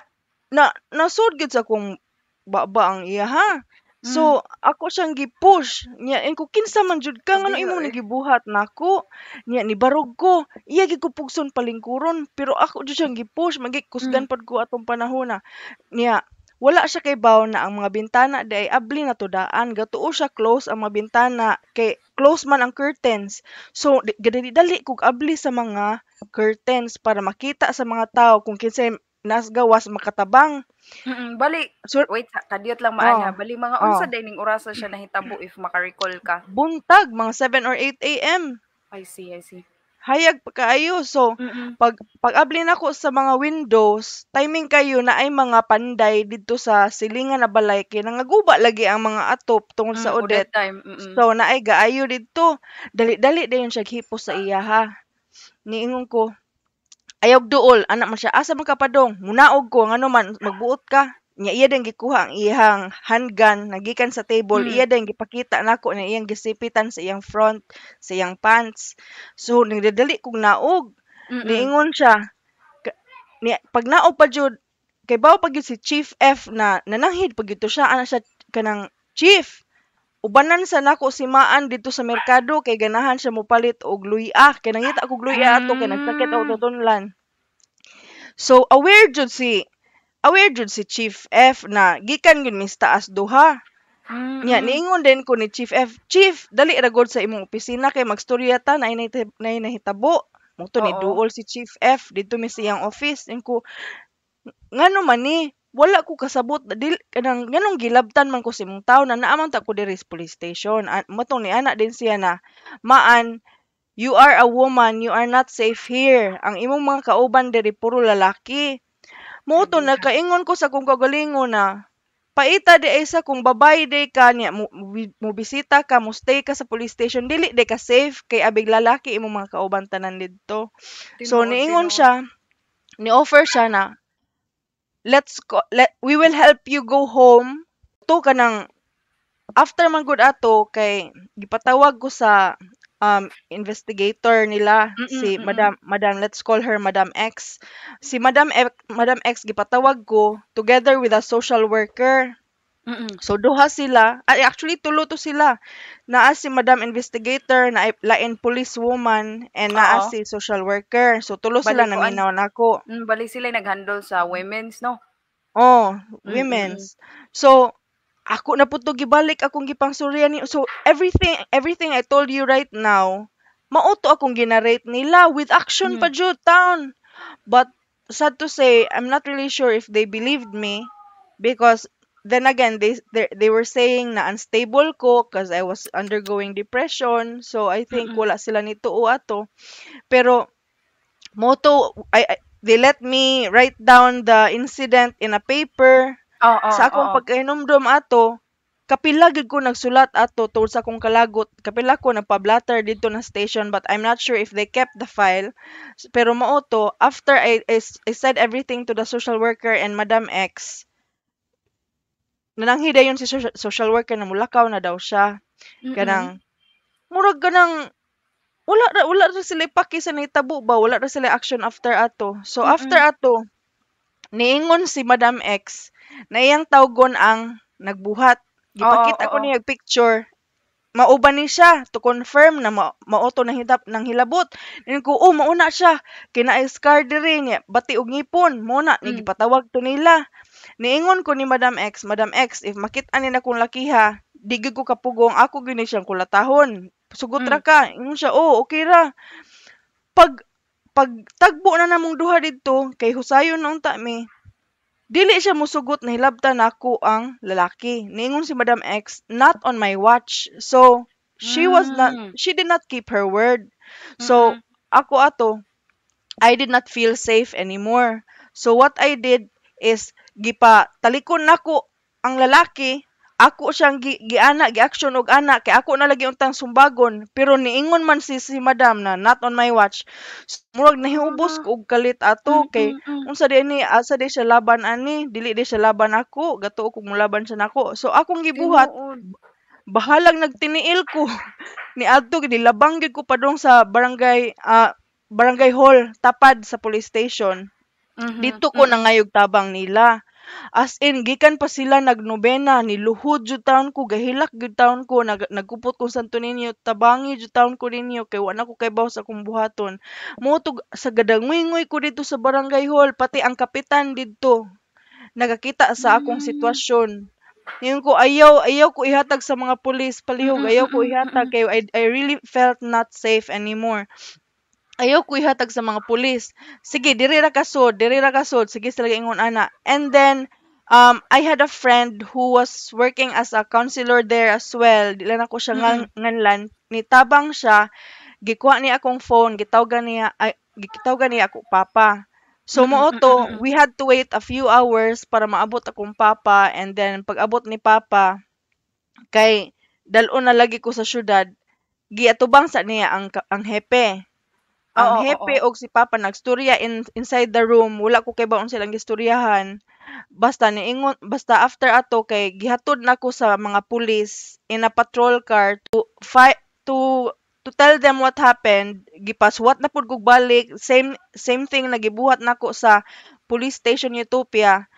na nasud gyud sa kung baba ang iyaha. So, hmm. ako siyang gi-push niya "Ingon eh, ko, "Kinsa man jud ka ngano Sabi ano imong oy. Eh. nagibuhat nako?" Niya, ni "Nibarog ko, iya gid ko pugson palingkuron pero ako jud siyang gi-push Magikusgan Hmm. kusgan ko atong panahona." Niya, wala siya kay-baw na ang mga bintana di abli na tudaan gatuo siya close ang mga bintana kay close man ang curtains. So, di gadali-dali kog abli sa mga curtains para makita sa mga tawo kung kinsay nas gawas makatabang. Mm, bali Sur wait ha, kadiyot lang maana. oh, Bali mga oh. unsa dining orasa siya nahitabo if maka-recall ka? Buntag mga 7 or 8 AM. I see, I see. Hayag pa kaayo. So, Mm-mm. pag pag-abli ko sa mga windows, timing kayo na ay mga panday dito sa silingan na balay kay nangaguba lagi ang mga atop tungod Mm, sa udet. time. Mm-mm. So, naay gaayo dito. Dali-dali dayon siya hipos sa ah. iya ha. Niingon ko, Ayog duol, anak man siya, asa makapadong, munaog ko, ano man, magbuot ka. niya iya din gikuha ang iyang handgun nagikan sa table. Hmm. Iya din gipakita nako na iyang gisipitan sa iyang front, sa iyang pants. So ning nagdadali kog naog. Mm-mm. Niingon siya. Ni pag naog pa jud kay bawo pag si Chief F na nananghid pag ito siya ana siya kanang Chief, ubanan sa nako si Maan dito sa merkado kay ganahan siya mopalit og luya kay nangita ko luya mm. ato kay nagsakit og tutunlan so aware jud si aware jud si Chief F na gikan gyud mis taas duha Mm-hmm. Yan, niingon din ko ni Chief F. Chief, dali ra gud sa imong opisina kay magstorya ta na hitabo. Mungto ni duol si Chief F dito mi siyang office. Inko ko, ngano man ni, wala ko kasabot dil kanang nganong gilabtan man ko si mong tawo na naamang ta ko diri sa police station An, ah, matong ni ana din siya na maan you are a woman you are not safe here ang imong mga kauban diri puro lalaki mo to na kaingon ko sa kung kagalingon na paita di isa kung babay di ka niya mo, bisita ka mo stay ka sa police station dili di ka safe kay abig lalaki imong mga kauban tanan didto so niingon siya ni offer siya na let's go, let, we will help you go home. To ka nang, after man ato, kay, gipatawag ko sa um, investigator nila mm-mm, si mm-mm. Madam Madam let's call her Madam X si Madam F, Madam X gipatawag ko together with a social worker Mm. So duha sila, ay actually tulo to sila. Naa si Madam Investigator, naa lain police woman and naa Oo. si social worker. So tulo sila Balikuan. naminaw nako. Mm, balik sila naghandle sa women's, no? Oh, Mm-mm. women's. So ako na puto gibalik akong gipangsurian ni so everything everything I told you right now mauto akong ginarate nila with action Mm. pa jud town. But sad to say, I'm not really sure if they believed me because then again, they they, were saying na unstable ko because I was undergoing depression. So I think wala sila nito o ato. Pero moto I, I they let me write down the incident in a paper. Oh, oh, sa akong oh. pagkainumdom ato, kapila gid ko nagsulat ato tungod sa akong kalagot kapila ko nagpa-blatter dito na station but I'm not sure if they kept the file pero mo to after I, I, I said everything to the social worker and Madam X nanang hidayon si social worker na mulakaw na daw siya Ganang, mm kanang murag ganang wala ra wala ra sila paki sa nitabo ba wala ra sila action after ato so Mm-mm. after ato niingon si Madam X na iyang tawgon ang nagbuhat gipakita oh, ko oh. niya picture mauban ni siya to confirm na ma mauto na hidap ng hilabot. Nin ko, oh, mauna siya. Kinaiscar diri niya. Bati og ngipon. Muna, mm. nigipatawag to nila. Niingon ko ni Madam X, Madam X, if makita ni na kong lakiha, di gyud ko kapugong ako gini siyang kulatahon. Sugot ra mm. ka. Ingon siya, "Oh, okay ra." Pag pag tagbo na namong duha didto kay husayon na unta mi. Dili siya musugot na hilabtan nako ang lalaki. Niingon si Madam X, "Not on my watch." So, she mm. was not mm. she did not keep her word. So, mm-hmm. ako ato, I did not feel safe anymore. So what I did is gipa talikon nako ang lalaki ako siyang gi, giana giaction og ana kay ako na lagi untang sumbagon pero niingon man si si madam na not on my watch murag nahiubos ko ah. og kalit ato mm, kay mm, mm. unsa di ni asa di siya laban ani dili di siya laban ako gato ko mulaban siya nako so akong gibuhat bahalang nagtiniil ko (laughs) ni adto gid labang gid ko padong sa barangay uh, barangay hall tapad sa police station Mm-hmm. Dito ko mm-hmm. nangayog tabang nila. As in gikan pa sila nagnobena niluhod jud taon ko gahilak jud taon ko nag, nagkupot ko santo ninyo tabangi jud taon ko ninyo kay wala ko kay sa akong buhaton. Motog sa gadangwingoy ko dito sa barangay hall pati ang kapitan didto nagakita sa akong mm. sitwasyon. Ngayon ko, ayaw, ayaw ko ihatag sa mga pulis, palihog, mm. ayaw ko ihatag kay I, I really felt not safe anymore ayaw ko ihatag sa mga pulis. Sige, diri ra kasod, diri ra kasod. Sige, talaga ingon ana. And then, um, I had a friend who was working as a counselor there as well. Dila na ko siya mm-hmm. nganlan. Nitabang siya, gikuha niya akong phone, gitawgan niya, ay, niya ako papa. So mo to, we had to wait a few hours para maabot akong papa and then pag abot ni papa kay dalo na lagi ko sa syudad giatubang sa niya ang ang hepe ang Oo, hepe oo. og si papa nagstorya in, inside the room wala ko kay baon silang gistoryahan basta niingon basta after ato kay gihatod nako sa mga pulis in a patrol car to fight to to tell them what happened gipaswat na pud kog balik same same thing nagibuhat nako sa police station Utopia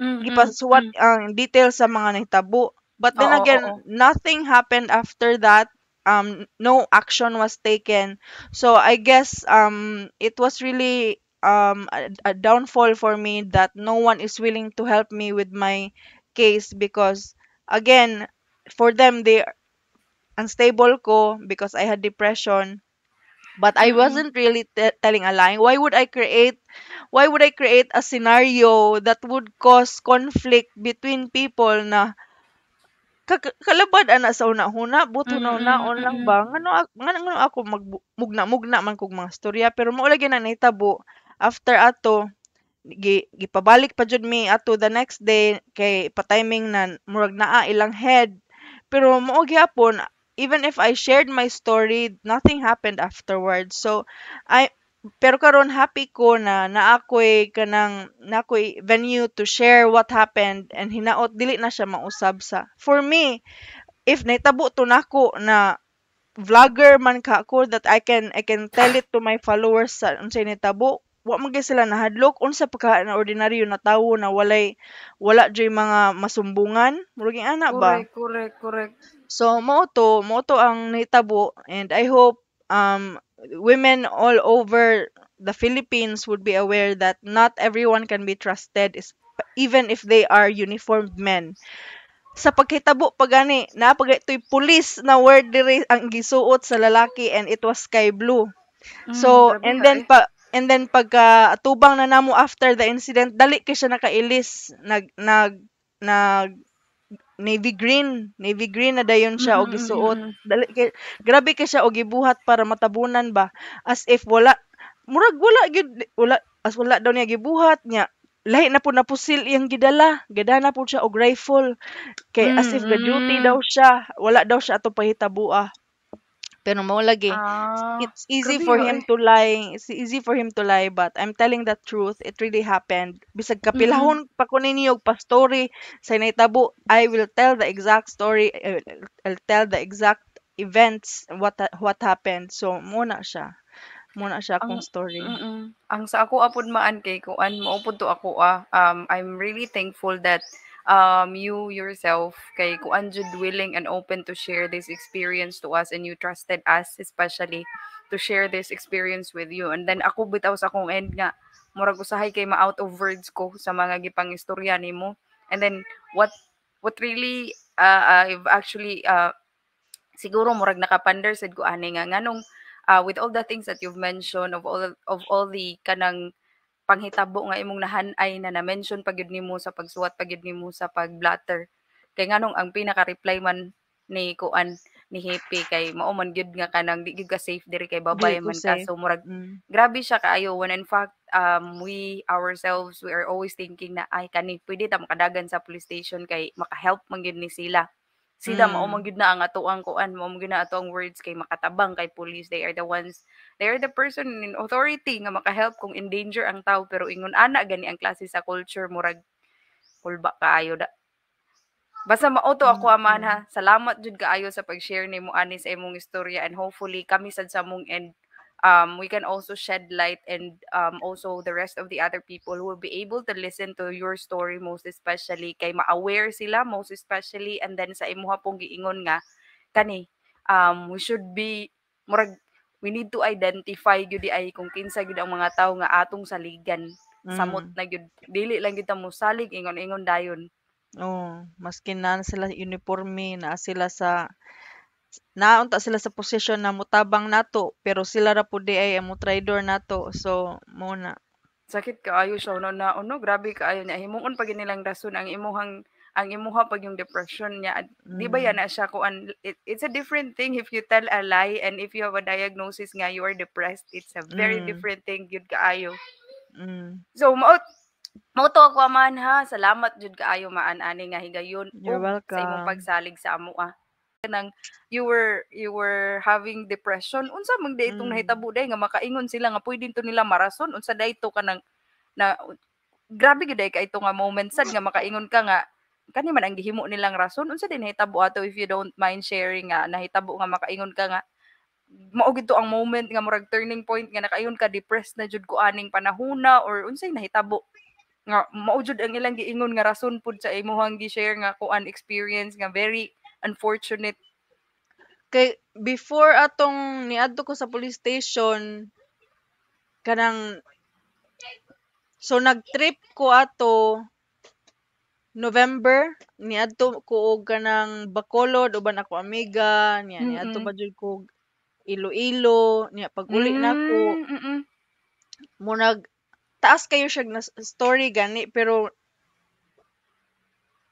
Mm-mm. gipaswat mm-hmm. ang details sa mga nahitabo but then Oo, again oo. nothing happened after that um no action was taken so i guess um it was really um a, a downfall for me that no one is willing to help me with my case because again for them they unstable ko because i had depression but i mm-hmm. wasn't really telling a lie why would i create why would i create a scenario that would cause conflict between people na Kag kalabad ana sa una-una, buto na Mm, unaon lang ba ngano ak ngano ako magbu mugna-mugna man kog mga storya pero mao lagi na nahitabo after ato gi gipabalik pa jud mi ato the next day kay pa-timing na murag naa ilang head pero mao gihapon even if I shared my story nothing happened afterwards so I pero karon happy ko na naakoy kanang naakoy venue to share what happened and hinaot dili na siya mausab sa. For me, if naitabo to nako na vlogger man ka ako that I can I can tell it to my followers sa ni tabo wa man sila na hadlok unsa pagka na ordinaryo na tawo na walay wala jay mga masumbungan murag anak ba correct correct correct so mo to mo to ang nitabo and I hope um women all over the Philippines would be aware that not everyone can be trusted even if they are uniformed men sa pagkitabo pa gani na pagitoy pulis na word dire ang gisuot sa lalaki and it was sky blue mm, so and then eh. pa and then pagka uh, tubang na namo after the incident dali kay siya nakailis nag nag nag navy green, navy green na dayon siya og gisuot. Dali kay, grabe ka siya og gibuhat para matabunan ba as if wala murag wala gid wala as wala daw niya gibuhat niya lahi na po na sil iyang gidala. na po siya og rifle. Kay as if mm duty mm. daw siya. Wala daw siya ato pahitabua. Ah. Pero mo lagi, eh, Ah, it's easy for him eh. to lie. It's easy for him to lie, but I'm telling the truth. It really happened. Bisag Mm-mm. kapilahon pa ko ninyo pa-story sa nahitabo, I will tell the exact story. I eh, will, I'll tell the exact events what what happened. So muna siya. Muna siya Ang akong story. mm ang sa ako apod maan kay kuan maupod to ako ah. Um I'm really thankful that um, you yourself, kay kuan willing and open to share this experience to us and you trusted us especially to share this experience with you. And then ako bitaw sa akong end nga, murag usahay kay ma-out of words ko sa mga gipang istorya mo. And then what what really uh, uh I've actually uh, siguro murag nakapander sad ko ani nga nganong uh, with all the things that you've mentioned of all of all the kanang panghitabo nga imong nahanay na na-mention pagyud nimo sa pagsuwat pagyud nimo sa pagblatter. Kay nganong ang pinaka-reply man ni kuan ni Happy kay mao man gyud nga kanang di gyud ka safe diri kay babay man ka so murag mm. grabe siya kaayo when in fact um we ourselves we are always thinking na ay kani pwede ta makadagan sa police station kay maka-help man gyud ni sila sila mm. mao man gid na ang ato ang kuan mao man na ato ang words kay makatabang kay police they are the ones they are the person in authority nga makahelp kung in danger ang tao pero ingon ana gani ang klase sa culture murag kulba kaayo da Basta mao to ako aman ha. Salamat jud kaayo sa pag-share nimo ani sa imong istorya and hopefully kami sad sa mong end um, we can also shed light and um, also the rest of the other people who will be able to listen to your story most especially kay ma-aware sila most especially and then sa imuha pong giingon nga kani um, we should be murag we need to identify gyud ay kung kinsa gyud ang mga tao nga atong saligan mm. samot na gyud dili lang gyud ta mo salig ingon-ingon dayon oh maskin na sila uniforme na sila sa naunta sila sa posisyon na mutabang nato pero sila ra pud di ay mo traitor nato so muna na sakit kaayo siya no na no grabe kaayo niya himuon pag nilang rason ang imuhang ang imuha pag yung depression niya mm. di ba yan mm. na siya kuan it, it's a different thing if you tell a lie and if you have a diagnosis nga you are depressed it's a very mm. different thing gyud kaayo mm. so mo mao to ako man ha salamat jud kaayo maan ani nga higayon You're welcome. Oh, sa imong pagsalig sa amo ah ng you were you were having depression unsa man day itong mm. nahitabo day nga makaingon sila nga pwede to nila marason unsa dayto ka nang na grabe gyud ka itong nga moment sad nga makaingon ka nga kani man ang gihimo nilang rason unsa din nahitabo ato if you don't mind sharing nga nahitabo nga makaingon ka nga mao gid ang moment nga murag turning point nga nakaingon ka depressed na jud ko aning panahuna or unsay nahitabo nga mao jud ang ilang giingon nga rason pud sa imong gi-share nga kuan experience nga very unfortunate kay before atong niadto ko sa police station kanang so nagtrip ko ato November niadto ko og kanang Bacolod uban ako Amiga niya mm-hmm. niadto ba jud ko Iloilo niya pag mm-hmm. nako mo nag taas kayo siya na story gani pero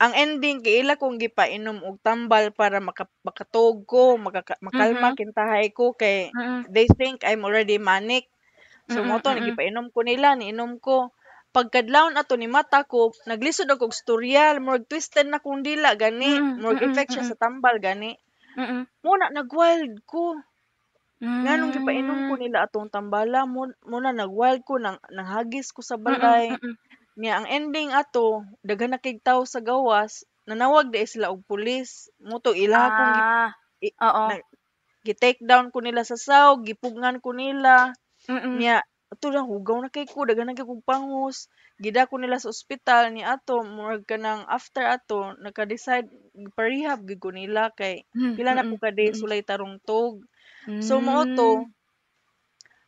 ang ending kiila kong gipainom og tambal para makapakatog ko, makaka makalma Mhm. kintahay ko kay Mm. they think I'm already manic. So Mm, moto mm. nagipainom ko nila, niinom ko. Pagkadlawon ato ni mata ko, naglisod ako og storya, murag twisted na kong dila gani, Mm, murag mm, effect siya sa tambal gani. Mm. Muna nag-wild ko. Nganong gipainom ko mm. nila atong tambala, muna nagwild ko nang nanghagis ko sa balay. mm. Nya ang ending ato daghan nakigtaw sa gawas nanawag dai sila og pulis muto ila kung Ah, gi- i- oo. na- gi-take down ko nila sa saw, gipugngan ko nila. Mm. Niya, ato na hugaw na kay ko, daga na kay kong Gida ko nila sa ospital ni ato, murag ka ng after ato, nagka-decide, parihab gid ko nila kay mm, pila na ko ka day sulay tarong tog. So mo to, mm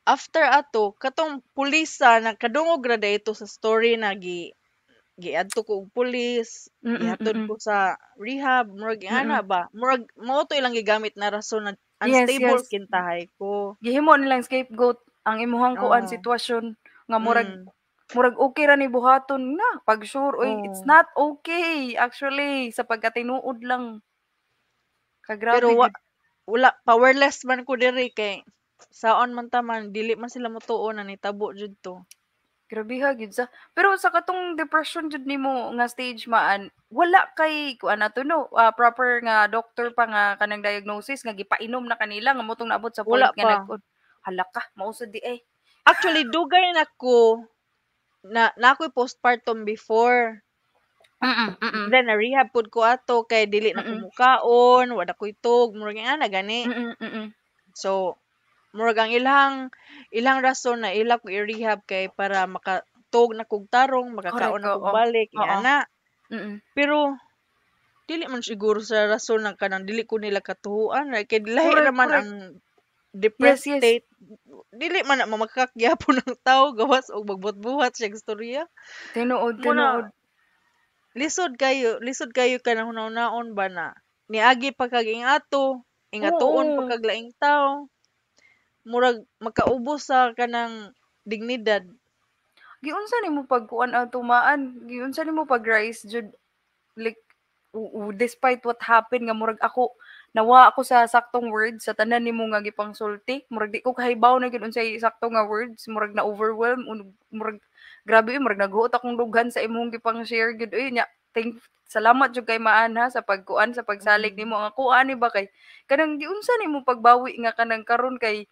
after ato katong pulisa sa kadungog ra dayto sa story na gi giadto ko og pulis mm gihatod ko sa rehab murag ana ba murag mao ilang gigamit na rason na unstable yes, yes. kintahay ko gihimo nilang scapegoat ang imuhang kuan oh. sitwasyon nga murag mm. murag okay ra ni buhaton na pag sure oy oh. it's not okay actually sa pagkatinuod lang kagrabe pero wa, wala powerless man ko diri kay Saon man ta man dili man sila motuonan tabo jud to. Grabiha gid sa. Pero sa katong depression jud nimo nga stage maan, wala kay kuan ato no, uh, proper nga doctor pa nga kanang diagnosis nga gipainom na kanila nga mutong naabot sa point wala nga nag hala ka, di eh. Actually dugay na ko na na postpartum before. Mm-mm, mm-mm. Then na rehab pud ko ato kay dili na ko wala ko itog, murag nga na gani. Mm-mm, mm-mm. So murag ang ilang ilang rason na ila ko i-rehab kay para makatog na kog tarong, makakaon na kog balik, oh. ana. Pero dili man siguro sa rason ng kanang dili ko nila katuhuan right? kay dili naman ang depressed yes, yes. state dili man na makakakyapon (laughs) ng tao gawas og magbuhat-buhat sa istorya tinuod tinuod lisod kayo lisod kayo kanang hunaw-naon ba na niagi pa kag ingato ingatoon oh. pa kag laing tao murag makaubos sa kanang dignidad. Giunsa nimo pagkuan ang tumaan? Giunsa nimo pag rise jud like despite what happened nga murag ako nawa ako sa saktong words sa tanan nimo nga gipangsulti murag di ko kahibaw na gyud unsay sakto nga words murag na overwhelm murag grabe eh, murag naghuot akong dughan sa imong gipang share gyud uy nya thank salamat jud kay maan ha sa pagkuan sa pagsalig mm. nimo nga kuan ni ba kay kanang giunsa nimo pagbawi nga kanang karon kay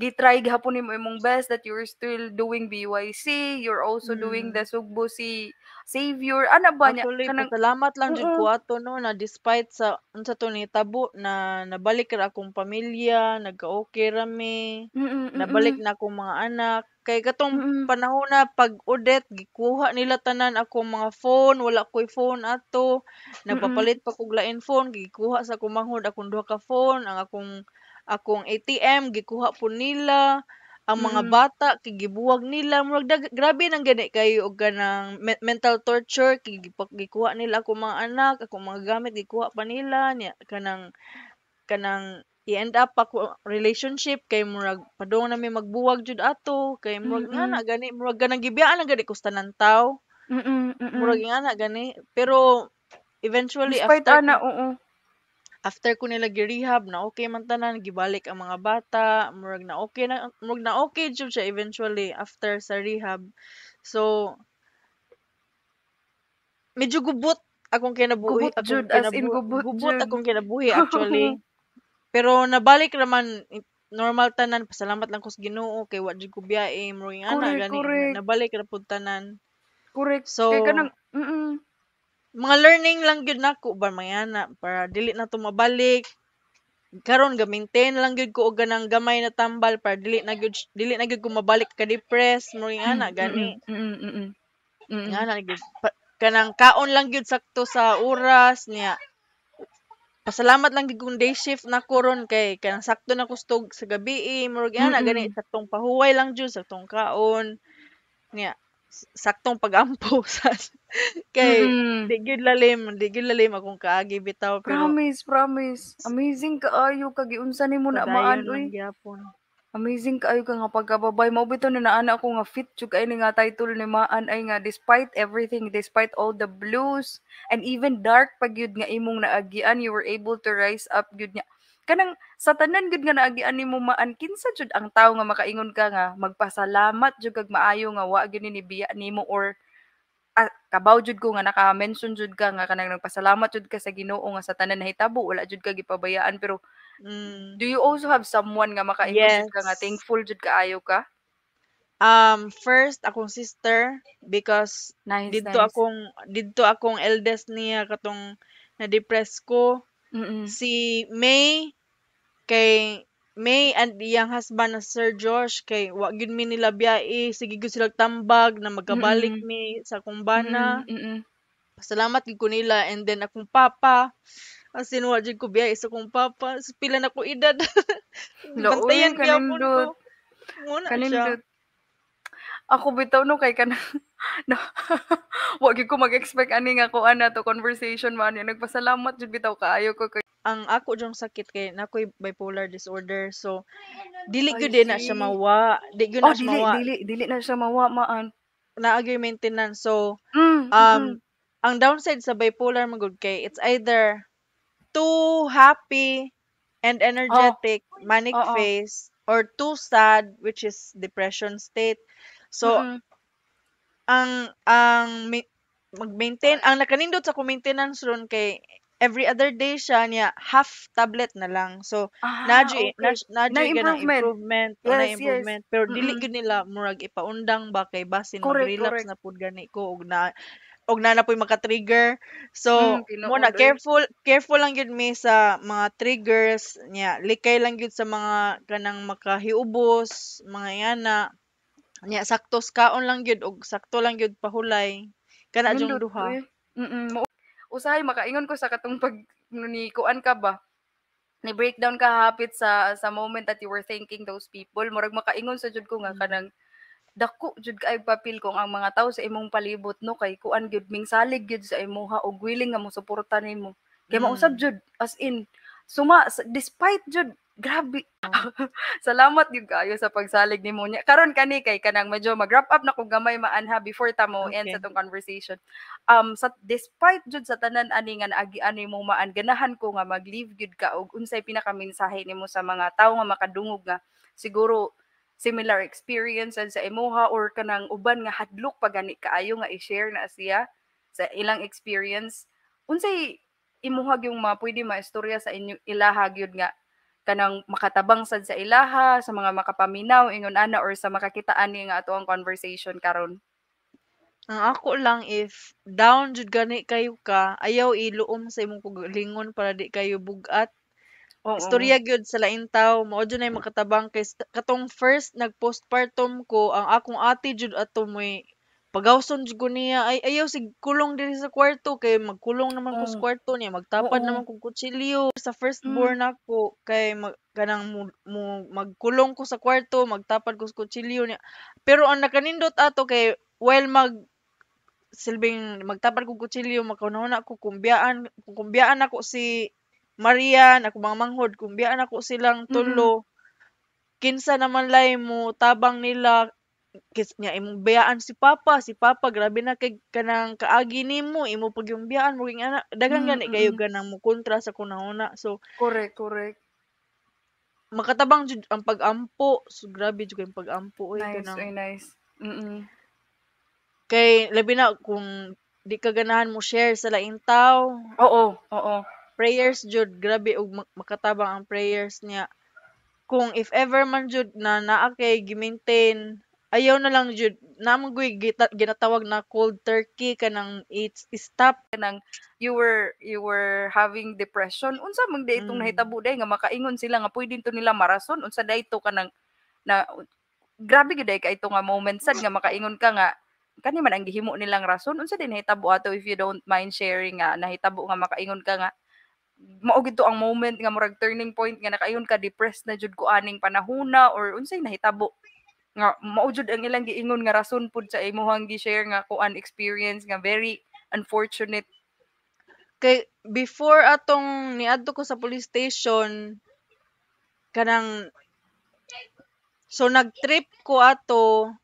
gitry gihapon nimo imong best that you're still doing BYC, you're also mm. doing the Sugbo si Savior. Ano ba oh, niya? Actually, kanang... salamat lang jud ko ato no na despite sa unsa to ni tabo na nabalik ra akong pamilya, nagka-okay ra mi, nabalik na akong mga anak. Kay katong panahon na pag audit gikuha nila tanan akong mga phone, wala koy phone ato. Nagpapalit pa kog lain phone, gikuha sa kumanghod akong duha ka phone, ang akong akong ATM gikuha po nila ang mga Mm. bata kay gibuwag nila murag dag- grabe nang gani kayo og kanang me- mental torture kay gikuha nila akong mga anak akong mga gamit gikuha pa nila niya kanang kanang i-end up ako relationship kay murag padong na may magbuwag jud ato kay murag nga na Mm. gani murag ganang gibiyaan ang gani nang taw Mm, murag mm. nga na gani pero eventually Despite after ana, oo. After ko nila gi-rehab na okay man tanan gibalik ang mga bata murag na okay na murag na okay jud siya eventually after sa rehab. So medyo gubot akong kinabuhi. Gubot akong jud, as in gubot Gubot jud. akong kinabuhi actually. (laughs) Pero nabalik naman normal tanan pasalamat lang ko sa Ginoo kay wa jud ko biyae murag ana gani nabalik ra pud tanan. Correct. So, kay ka nang, mm mga learning lang gyud nako ba mayana para dili na tumabalik karon ga maintain lang gyud ko og ganang gamay na tambal para dili na gyud dili na gyud ko mabalik ka depress mo ring ana mm, gani mm, mm, nga na gyud kanang kaon lang gyud sakto sa oras niya pasalamat lang gyud kung day shift na ko kay kanang sakto na kustog sa gabi eh, mo ring ana gani tong pahuway lang gyud tong kaon niya saktong pag (laughs) sa Kay Mm. di gyud lalim, di gyud lalim akong kaagi bitaw pero Promise, promise. Amazing kaayo kag giunsa nimo na padayon maan man Amazing kaayo ka nga pagkababay mo bitaw ni naana ko nga fit jud ay ni nga title ni maan ay nga despite everything, despite all the blues and even dark pag nga imong naagian, you were able to rise up gyud nya kanang sa tanan gud nga naagi ani mo maan kinsa jud ang tawo nga makaingon ka nga magpasalamat jud kag maayo nga wa gyud ni biya nimo or ah, kabaw jud ko nga naka-mention jud ka nga kanang nagpasalamat jud ka sa Ginoo nga sa tanan nahitabo wala jud ka gipabayaan pero mm. do you also have someone nga makaingon yes. ka nga thankful jud ka ayo ka Um, first, akong sister because nice, dito nice. akong dito akong eldest niya katong na-depress ko. Mm-mm. Si May kay May and iyang husband na Sir George kay wa gyud mi nila biyae sige gyud sila tambag na magkabalik mm-hmm. mi sa kumbana. Mm-hmm. Salamat gyud ko nila and then akong papa as in wa gyud ko biyae sa akong papa. pila na ko edad. (laughs) Bantayan kaya ko. kanindot ako bitaw no kay kana (laughs) no wa ko mag-expect ani nga kuan na to conversation man yun. nagpasalamat jud bitaw kaayo ko kay ang ako jong sakit kay nakoy bipolar disorder so dili gyud din na siya mawa di gyud oh, na siya dili, mawa dili dili na siya mawa maan na gyud maintenance so mm, um mm. mm. ang downside sa bipolar magud kay it's either too happy and oh. energetic oh. manic oh, oh. phase or too sad which is depression state So, Mm. ang ang mag-maintain ang nakanindot sa kong maintenance ron kay every other day siya niya half tablet na lang. So, Ah, naadyo na okey. naadyo ka ng Na-improvement. improvement o oh, Yes, yes. improvement pero dili Mm. gyud nila murag ipaundang ba kay basin Correct, mag-relapse na pud gani ko og na og na na po'y maka-trigger. So, Hmm, mo na careful careful lang gyud mi sa mga triggers niya, Likay lang gyud sa mga kanang makahiubos mga yana. Nya sakto skaon lang gyud og sakto lang gyud pahulay. Kana jung duha. Mm Usahay makaingon ko sa katong pag (laughs) ni kuan ka ba? Ni breakdown ka hapit sa sa moment that you were thanking those people. Murag makaingon sa jud ko nga mm-hmm. kanang dako jud kay papil kung ang mga tao sa imong palibot no kay kuan gyud ming salig gyud sa imuha og willing nga mo suporta nimo. Kay mm. mausab jud as in suma despite jud Grabe. (laughs) Salamat yung kayo sa pagsalig ni Munya. Karon kani kay kanang medyo mag-wrap up na kung gamay maanha before ta mo okay. end sa tong conversation. Um sa despite jud sa tanan ani nga agi ani mo maan ganahan ko nga mag-leave gyud ka og unsay pinakamensahe nimo sa mga tawo nga makadungog nga siguro similar experience sa imuha or kanang uban nga hadlok pa gani kaayo nga i-share na siya sa ilang experience unsay imuhag yung mga pwede maistorya sa inyo ilahag yun nga kanang makatabang sad sa ilaha sa mga makapaminaw ingon ana or sa makakitaan ni nga ato conversation karon ang ah, ako lang if down jud gani kayo ka ayaw iluom sa imong lingon para di kayo bugat Oo. Istorya gyud sa lain tao, mao jud nay makatabang kay katong first nag postpartum ko ang akong ate jud ato moy Pagawson jud ko niya ay ayaw sig kulong diri sa kwarto kay magkulong naman ko sa ah, kwarto niya magtapad naman ko kog kutsilyo sa Mm. firstborn hmm. nako kay mag, kanang mo, mo- magkulong ko sa kwarto magtapad ko sa kutsilyo niya pero ang nakanindot ato kay while mag silbing magtapad ko kutsilyo makauna ko kumbiyaan kumbiyaan ako si Maria ako mga manghod kumbiyaan ako silang Mm. tulo kinsa naman lay mo tabang nila gets niya imong bayaan si papa si papa grabe na kay kanang kaagi nimo imo pag yung biyaan mo king anak daghan mm-hmm. gani kayo ganang mo kontra sa kunauna so correct correct makatabang jud ang pagampo so grabe jud ang pagampo oy nice, kanang oy, nice mm kay labi na kung di ka ganahan mo share sa laing tao oo oo prayers jud grabe og makatabang ang prayers niya kung if ever man jud na naa kay gi-maintain Ayaw na lang jud namong ginatawag na cold turkey kanang it's stop kanang you were you were having depression. Unsa man day itong mm. nahitabo day nga makaingon sila nga pwede to nila marason unsa day to kanang na grabe gid ka itong nga moment sad nga makaingon ka nga kani man ang gihimo nilang rason unsa din nahitabo ato if you don't mind sharing nga nahitabo nga makaingon ka nga mao gito ang moment nga murag turning point nga nakayon ka depressed na jud ko aning panahuna or unsay nahitabo nga maujud ang ilang giingon nga rason pud sa imong gi-share nga kuan experience nga very unfortunate kay before atong niadto ko sa police station kanang so nagtrip ko ato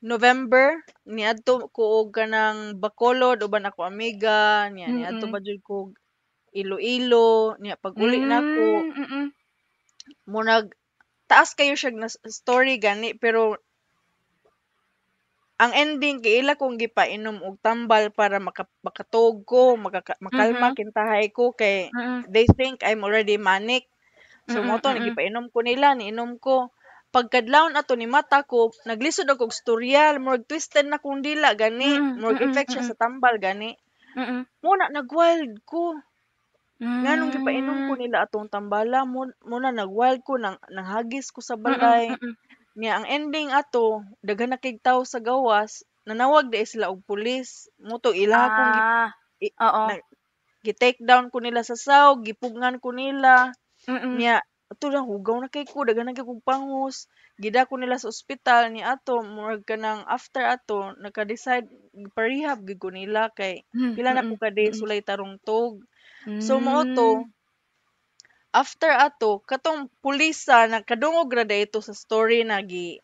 November niadto ko og kanang Bacolod uban ako Amiga niya mm-hmm. niadto ba jud ko Iloilo niya pag uli mm-hmm. na ko mm-hmm. mo nag taas kayo siya na story gani pero ang ending kay ila kong gipainom og tambal para maka, makatog ko, makaka, makalma mm-hmm. kintahay ko kay mm-hmm. they think I'm already manic. So mm-hmm. mo to mm-hmm. ko nila, niinom ko. Pagkadlawon ato ni mata ko, naglisod ako og storya, murag twisted na kung dila gani, mm-hmm. murag mm-hmm. effect siya mm-hmm, sa tambal gani. Mm-hmm. mm-hmm. Muna nagwild ko. Nganong gipainom ko hmm. nila atong tambala muna nag-wild ko nang hagis ko sa Mm, balay. mm. ang ending ato daghan na sa gawas nanawag dai sila og pulis. Moto ilaha kong gi, ah, i, oo. na, gi-take down ko nila sa saw, gipugnan ko nila. Mm. Nya ato lang hugaw na kay ko daghan na kay kong pangus. Gidako nila sa ospital ni ato murag nang after ato naka-decide giparehab gid ko nila kay Mm, pila na ko mm, ka day mm. sulay tarong tog. So mao to, hmm. after ato katong pulisa kadungog ra dayto sa story na gi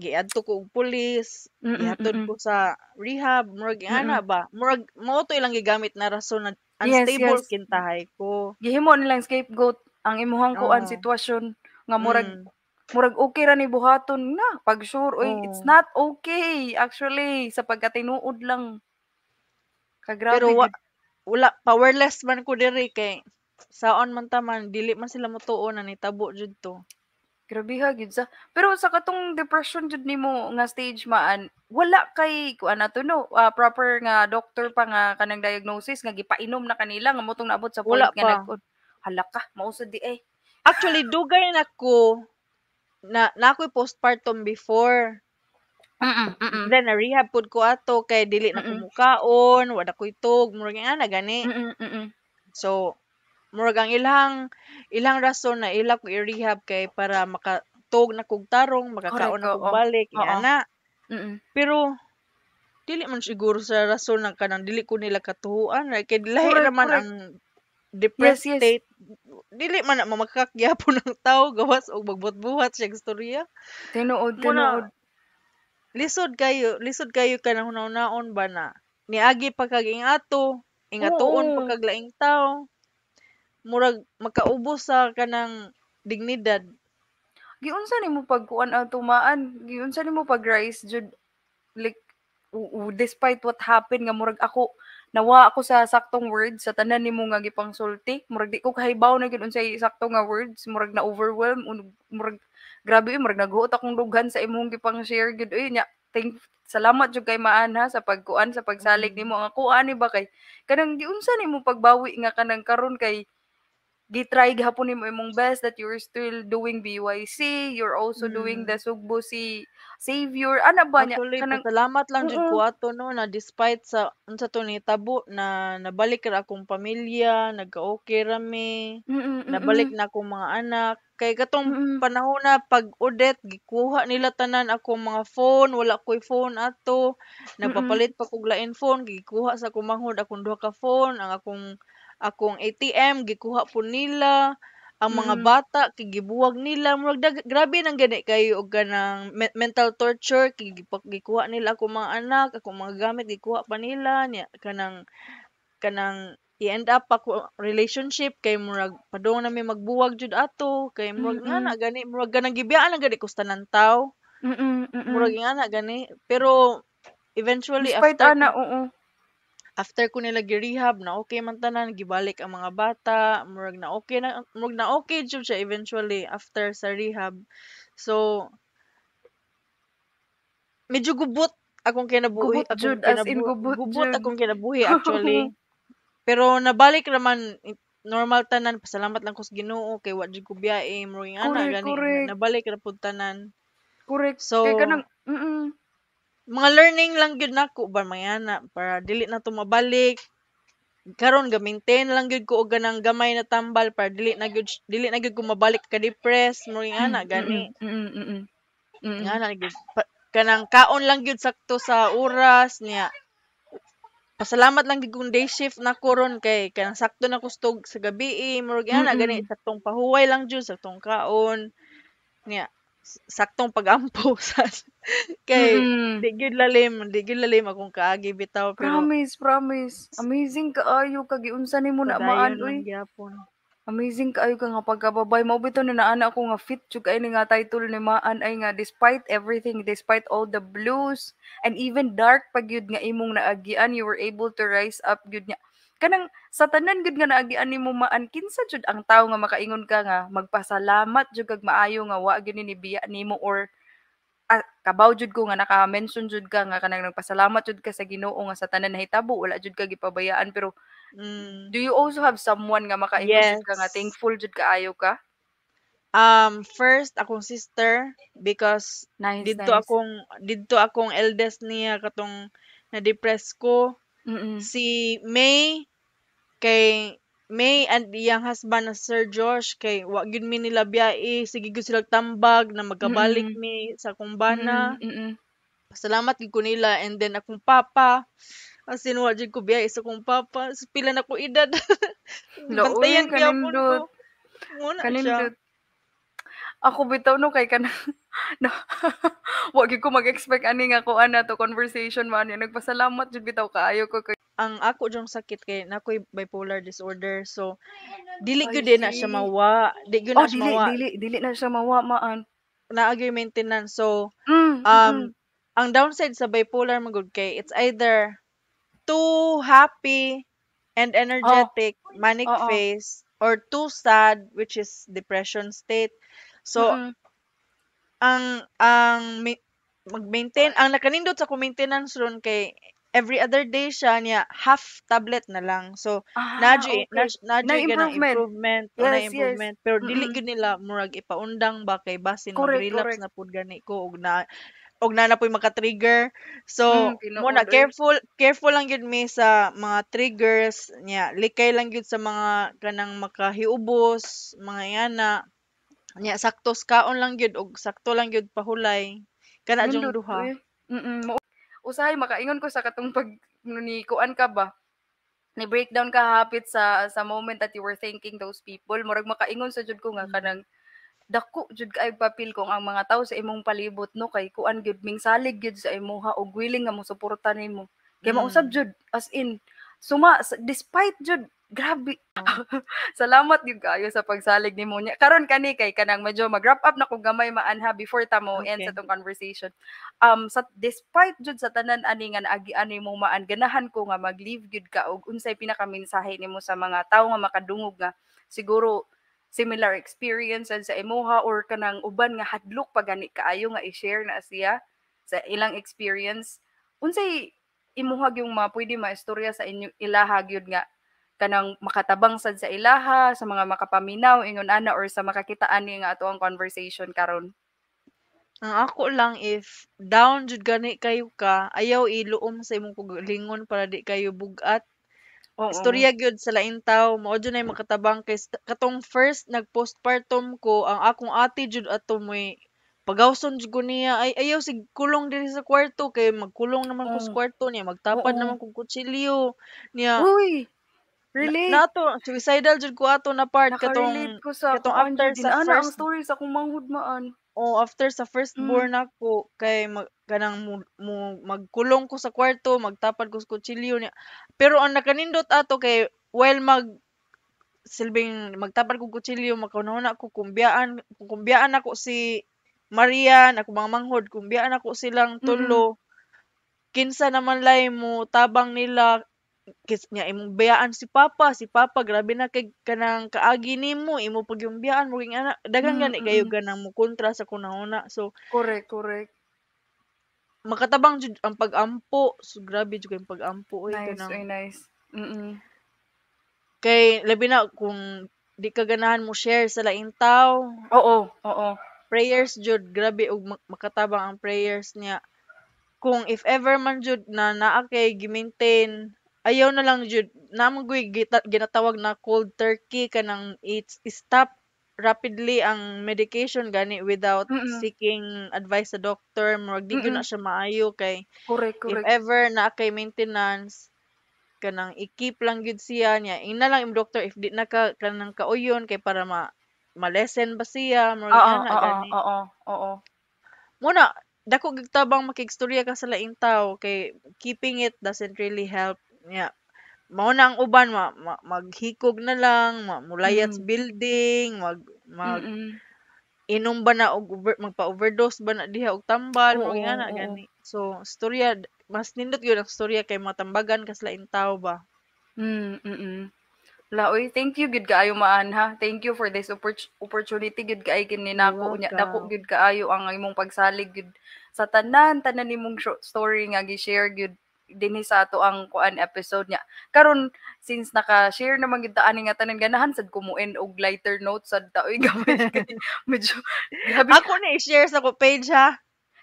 giadto ko og pulis Mm, ko sa rehab murag ana ba murag mao to ilang gigamit na rason na unstable yes. kintahay ko Gihimo nilang scapegoat ang imuhang kuan oo sitwasyon nga murag mm murag okay ra ni buhaton na pag sure oy it's not okay actually sa pagkatinuod lang ka pero grabe wala powerless man ko diri kay saon man ta man dili man sila motuo na ni tabo jud to. Grabe ha, gid sa. Pero sa katong depression jud nimo nga stage maan, wala kay ana to no, uh, proper nga doctor pa nga kanang diagnosis nga gipainom na kanila nga motong naabot sa point wala nga nag hala ka, mausad di eh. Actually dugay na ko na na ako'y postpartum before. Mm, mm. Then na-rehab pud ko ato kay dili na kumukaon, wala ko tug, murag nga na gani. Mm, mm. So, murag ang ilang ilang rason na ila ko i-rehab kay para makatug na kog tarong, Korek, makakaon na kog balik, Oo. na. Pero dili man siguro sa rason ng kanang dili ko nila katuhuan right? kay lahi Korek, naman korek. ang depressed yes. state dili man na mamakakyapon (laughs) ng tao gawas og magbuhat-buhat siya istorya Tinuod, Muna, lisod kayo, lisod kayo kanang hunaw-naon ba na niagi pagkaging ato, ingatuon ingatoon pa kag tao. Murag makaubos sa kanang dignidad. Giunsa nimo pagkuan ang tumaan, giunsa nimo pag rise jud like despite what happened nga murag ako nawa ako sa saktong words sa tanan nimo nga gipangsulti murag di ko kahibaw na gyud unsay sakto nga words murag na overwhelm murag grabe yun, eh, naghuot akong dughan sa imong gipang share gid uy nya thank salamat jud kay maanha sa pagkuan sa pagsalig mm. nimo nga kuan ni ba kay kanang giunsa nimo pagbawi nga kanang karon kay gitry gihapon nimo imong best that you're still doing BYC, you're also mm. doing the Sugbo si Savior. Ana ba niya? Actually, kanang... salamat lang jud ko ato no na despite sa unsa to ni tabo na nabalik ra akong pamilya, nagka-okay ra mi, mm -mm, nabalik na akong mga anak, Kay katong Mm. panahon na pag-audit gikuha nila tanan akong mga phone, wala ko'y phone ato. Nagpapalit pa kog lain phone, gikuha sa akong manghod akong duha ka phone, ang akong akong ATM gikuha po nila. Ang mga Mm. bata kigibuwag nila murag dag- grabe nang gani kay og kanang me- mental torture kay gikuha nila akong mga anak, akong mga gamit gikuha pa nila nya kanang kanang i-end up pa ko relationship kay murag padong na may magbuwag jud ato kay murag mm-hmm. nga na gani murag ganang gibiyaan ang gani kusta nang tao mm-hmm. murag nga na gani pero eventually Despite after ana oo after ko nila gi-rehab na okay man tanan gibalik ang mga bata murag na okay na murag na okay jud siya eventually after sa rehab so medyo gubot akong kinabuhi gubot, jud, as in gubot, gubot akong kinabuhi actually (laughs) Pero nabalik naman normal tanan pasalamat lang ko sa Ginoo kay wa jud ko biyae moring ana Correct, gani correct. nabalik ra pud tanan. Correct. So kay kanang mm mga learning lang gyud nako ba mga ana para dili na to mabalik. Karon ga maintain lang gyud ko og ganang gamay na tambal para dili na gyud dili na gyud ko mabalik ka depress moring ana mm, gani. Mm, mm, mm, kanang kaon lang gyud sakto sa oras niya pasalamat lang gid kung day shift na koron kay kanang sakto na kustog sa gabi eh, murag ana mm-hmm. gani saktong pahuway lang jud saktong kaon niya saktong pagampo (laughs) sa kay mm-hmm. di gyud lalim di gyud lalim akong kaagi bitaw pero promise promise amazing kaayo kag unsa nimo na maan uy gyapon Amazing kayo ka nga pagkababay mo bitaw na naana ko nga fit jud kay nga title ni maan ay nga despite everything despite all the blues and even dark pagyud nga imong naagian you were able to rise up yud nya kanang sa tanan gud nga naagian nimo maan kinsa jud ang tawo nga makaingon ka nga magpasalamat jud kag maayo nga wa gyud ni biya nimo or ah, kabaw jud ko nga naka-mention jud ka nga kanang nagpasalamat jud ka sa Ginoo nga sa tanan nahitabo wala jud ka gipabayaan pero mm. do you also have someone nga maka-impress yes. ka nga thankful jud ka ayo ka? Um first akong sister because nice, didto nice. akong didto akong eldest niya katong na-depress ko. Mm-mm. Si May kay may and iyang husband na Sir Josh kay wa gyud mi nila biyae eh, sige gyud sila tambag na magkabalik Mm-mm. mi sa kumbana. Mm-mm. Salamat gyud ko nila and then akong papa as in wa ko biyae sa akong papa sa pila na ko edad. (laughs) Bantayan kaya mo Muna siya. Ako bitaw no kay kanang (laughs) no, (laughs) wag ko mag-expect ani nga ko ana to conversation man. Nagpasalamat jud bitaw kaayo ko kay ang ako jong sakit kay na nakoy bipolar disorder so dili gyud din na siya mawa dili gyud na oh, siya dili, mawa dili dili na siya mawa maan naagay maintenance so mm, um mm. ang downside sa bipolar magud kay it's either too happy and energetic oh. manic oh, phase or too sad which is depression state so mm-hmm. ang ang mag-maintain ang nakanindot sa maintenance ron kay every other day siya niya half tablet na lang. So Ah, naadyo eh, okay. nas naadyo ka Na-improvement. improvement o na Yes, yes. improvement pero dili Mm. gyud nila murag ipaundang ba kay basin Correct, mag-relapse correct. na pud gani ko og na og na na po'y maka-trigger. Mm, So, muna, eh. careful, careful lang gyud mi sa mga triggers niya. Likay lang gyud sa mga kanang makahiubos, mga yana. niya sakto kaon lang gyud og sakto lang gyud pahulay. Kana Yun jong duha. eh. mm usahay makaingon ko sa katong pag ano ni kuan ka ba ni breakdown ka hapit sa sa moment that you were thanking those people murag makaingon sa jud ko nga mm. kanang dako jud kay papil kong ang mga tao sa imong palibot no kay kuan gyud ming salig gyud sa imuha og willing nga mo suporta nimo kay mm. mausab jud as in suma despite jud Grabe. (laughs) Salamat yung kayo sa pagsalig ni Munya. Karon kani kay kanang medyo mag-wrap up na kung gamay maanha before ta mo okay. end sa tong conversation. Um sa despite jud sa tanan ani nga naagi ani mo maan ganahan ko nga mag-leave gyud ka og unsay pinaka mensahe nimo sa mga tawo nga makadungog nga siguro similar experience sa imuha or kanang uban nga hadlok pa gani kaayo nga i-share na siya sa ilang experience. Unsay imuha yung mga pwede maistorya sa inyo ilahag yun nga kanang makatabang sad sa ilaha sa mga makapaminaw ingon ana or sa makakitaan ni nga ato ang conversation karon ang ako lang if down jud gani kayo ka ayaw iluom sa imong paglingon para di kayo bugat Oo. Istorya gyud sa lain tao, mao jud nay makatabang kay katong first nagpostpartum ko ang akong ate jud ato moy pagawson jud ko niya ay ayaw sig kulong diri sa kwarto kay magkulong naman ko sa mm. kwarto niya magtapad Oo. naman kog kutsilyo niya. Uy, Relate. Na, nato suicidal jud ko ato na part katong ko sa katong after sa ano ang story sa akong manghudmaan. Oh, after sa first mm. born ako kay mag, ganang mo, mo, magkulong ko sa kwarto, magtapad ko sa kutsilyo niya. Pero ang nakanindot ato kay while mag silbing magtapad ko kutsilyo, makauna ko kumbiyaan, kumbiyaan ako si Marian, ako mga manghod, kumbiyaan ako silang tulo. Mm-hmm. Kinsa naman lay mo tabang nila kids niya imong bayaan si papa si papa grabe na kay kanang kaagi nimo imo pag yung biyaan mo ana daghang gani mm, kayo ganang mo kontra sa kunauna so correct correct makatabang jud ang pagampo so grabe jud kay pagampo oy nice, kanang oy, nice mm kay labi na kung di ka ganahan mo share sa laing tao oo oo prayers jud grabe og makatabang ang prayers niya kung if ever man jud na naa kay gi-maintain Ayaw na lang jud namo gyud ginatawag na cold turkey kanang it's stop rapidly ang medication gani without Mm. seeking advice sa doctor murag di gyud na siya maayo kay Correct, if ever na kay maintenance kanang i-keep lang gyud siya niya ina lang im doctor if di na ka kanang kauyon kay para ma ma-lessen ba siya murag Oo, ana oo, gani oo, oo. muna dako gig tabang makigstorya ka sa laing tao kay keeping it doesn't really help Nya mao na ang uban ma, ma maghikog na lang, ma, mulayat Mm. building, mag mag Mm. inom ba na og over, magpa-overdose ba na diha og tambal Oo, mga ingana oo. gani. So storya mas nindot gyud ang storya kay matambagan kaslaing tao ba. Hmm, mm. Hala, uy, thank you gid kaayo maan ha. Thank you for this opportunity gid kaay kini You're nya dako welcome. kaayo ang imong pagsalig gid sa tanan tanan imong sho- story nga gi-share gid dinhi sa ato ang kuan episode niya. Karon since naka-share naman gid ani nga tanan ganahan sad kumuin og lighter notes sad ta oy (laughs) medyo grabe. Ako na i-share sa ko page ha.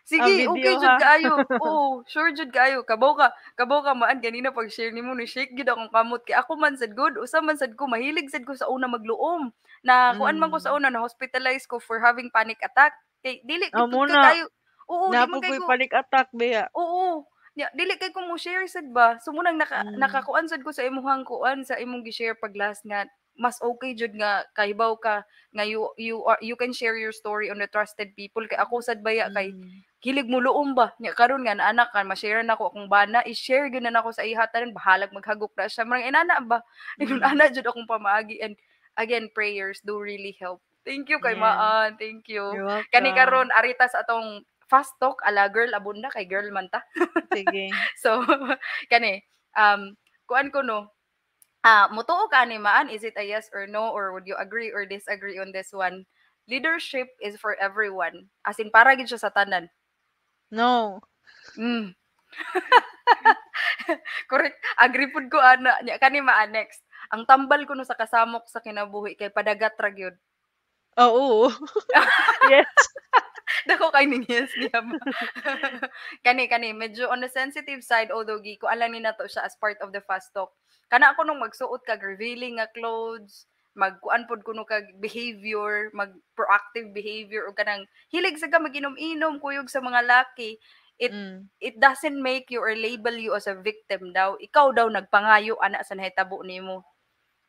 Sige, okay jud kaayo. (laughs) Oo, sure jud kaayo. Kabaw ka, kabaw ka man ganina pag share nimo ni shake gid akong kamot kay ako man sad good, usa man sad ko mahilig sad ko sa una magluom. Na mm. kuan man ko sa mm. una na hospitalized ko for having panic attack. Kay dili oh, ko kayo. Oo, na di man kayo. panic attack beya. Oo nya dili kay ko mo share sad ba so munang naka, mm. nakakuan sad ko sa imong kuan sa imong gi-share pag last nga mas okay jud nga kahibaw ka nga you you are, you can share your story on the trusted people kay ako sad baya kay kilig hmm. mo luom ba nya karon nga anak kan ma-share ko akong bana i-share gyud na nako sa iha tanan bahalag maghagok ra siya marang inana ba hmm. ingon ana jud akong pamaagi and again prayers do really help thank you kay yeah. maan thank you kani karon arita sa atong fast talk ala girl abunda kay girl man ta. (laughs) Sige. so (laughs) kani um kuan ko no ah uh, mutuo ka ni maan is it a yes or no or would you agree or disagree on this one? Leadership is for everyone. As in para gid siya sa tanan. No. Mm. (laughs) Correct. Agree pud ko ana ah, nya kani maan next. Ang tambal ko no sa kasamok sa kinabuhi kay padagat ra gyud. Oo. yes. Dako (laughs) kay ning yes niya. (laughs) kani kani medyo on the sensitive side although gi ko alam ni nato siya as part of the fast talk. Kana ako nung magsuot kag revealing nga clothes, magkuan pod kuno kag behavior, mag proactive behavior o kanang hilig sa ka maginom-inom kuyog sa mga laki. It mm. it doesn't make you or label you as a victim daw. Ikaw daw nagpangayo ana sa nahitabo nimo.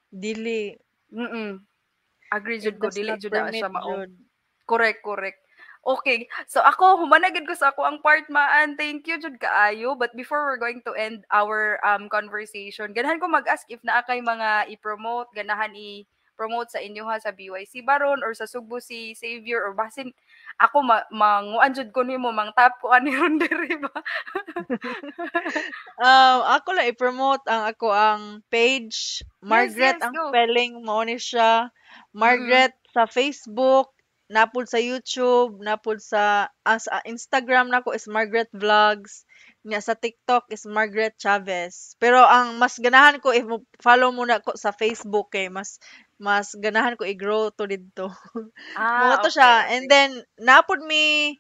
Dili. Mm. Agree jud ko dili jud na sa mao. Correct, correct. Okay. So ako, (laughs) humanagid ko sa ako ang part maan. Thank you, Jud Kaayo. But before we're going to end our um, conversation, ganahan ko mag-ask if naa kay mga i-promote, ganahan i-promote sa inyo ha sa BYC Baron or sa Sugbo si Savior or basin ako ma manguan jud ko nimo mang tap ko ani (laughs) ron diri ba. (laughs) um, ako la i-promote ang ako ang page Margaret yes, yes, ang spelling mo ni siya. Margaret mm. sa Facebook napul sa YouTube, napul sa as uh, Instagram nako is Margaret Vlogs, nya sa TikTok is Margaret Chavez. Pero ang mas ganahan ko if follow mo na ko sa Facebook kay eh, mas mas ganahan ko i-grow to didto. (laughs) Ah, Mga to okay, siya. And then napud mi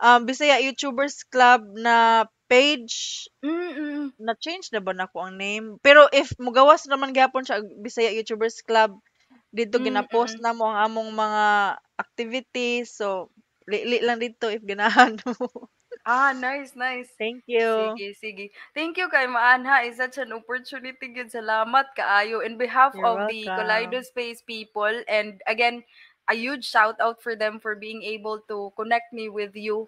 um, Bisaya YouTubers Club na page. Mm-mm. Na change na ba nako ang name? Pero if mugawas naman gyapon siya Bisaya YouTubers Club dito Mm-mm. ginapost na mo ang among mga activities. So, liit lang dito if ganahan mo. Ah, nice, nice. Thank you. Sige, sige. Thank you kay Maanha. It's such an opportunity. Good. Salamat kaayo. In behalf You're of welcome. the Kaleidospace Space people, and again, a huge shout out for them for being able to connect me with you.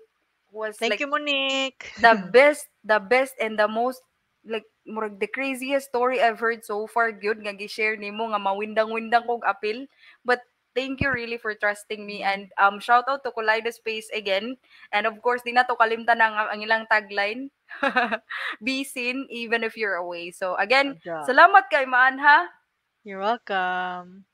Was Thank like, you, Monique. The (laughs) best, the best, and the most like the craziest story I've heard so far Good nga gi ni mo nga mawindang-windang kong apil but thank you really for trusting me and um shout out to Kaleidospace again and of course di na to kalimtan ng ang ilang tagline (laughs) be seen even if you're away so again salamat kay Maan ha you're welcome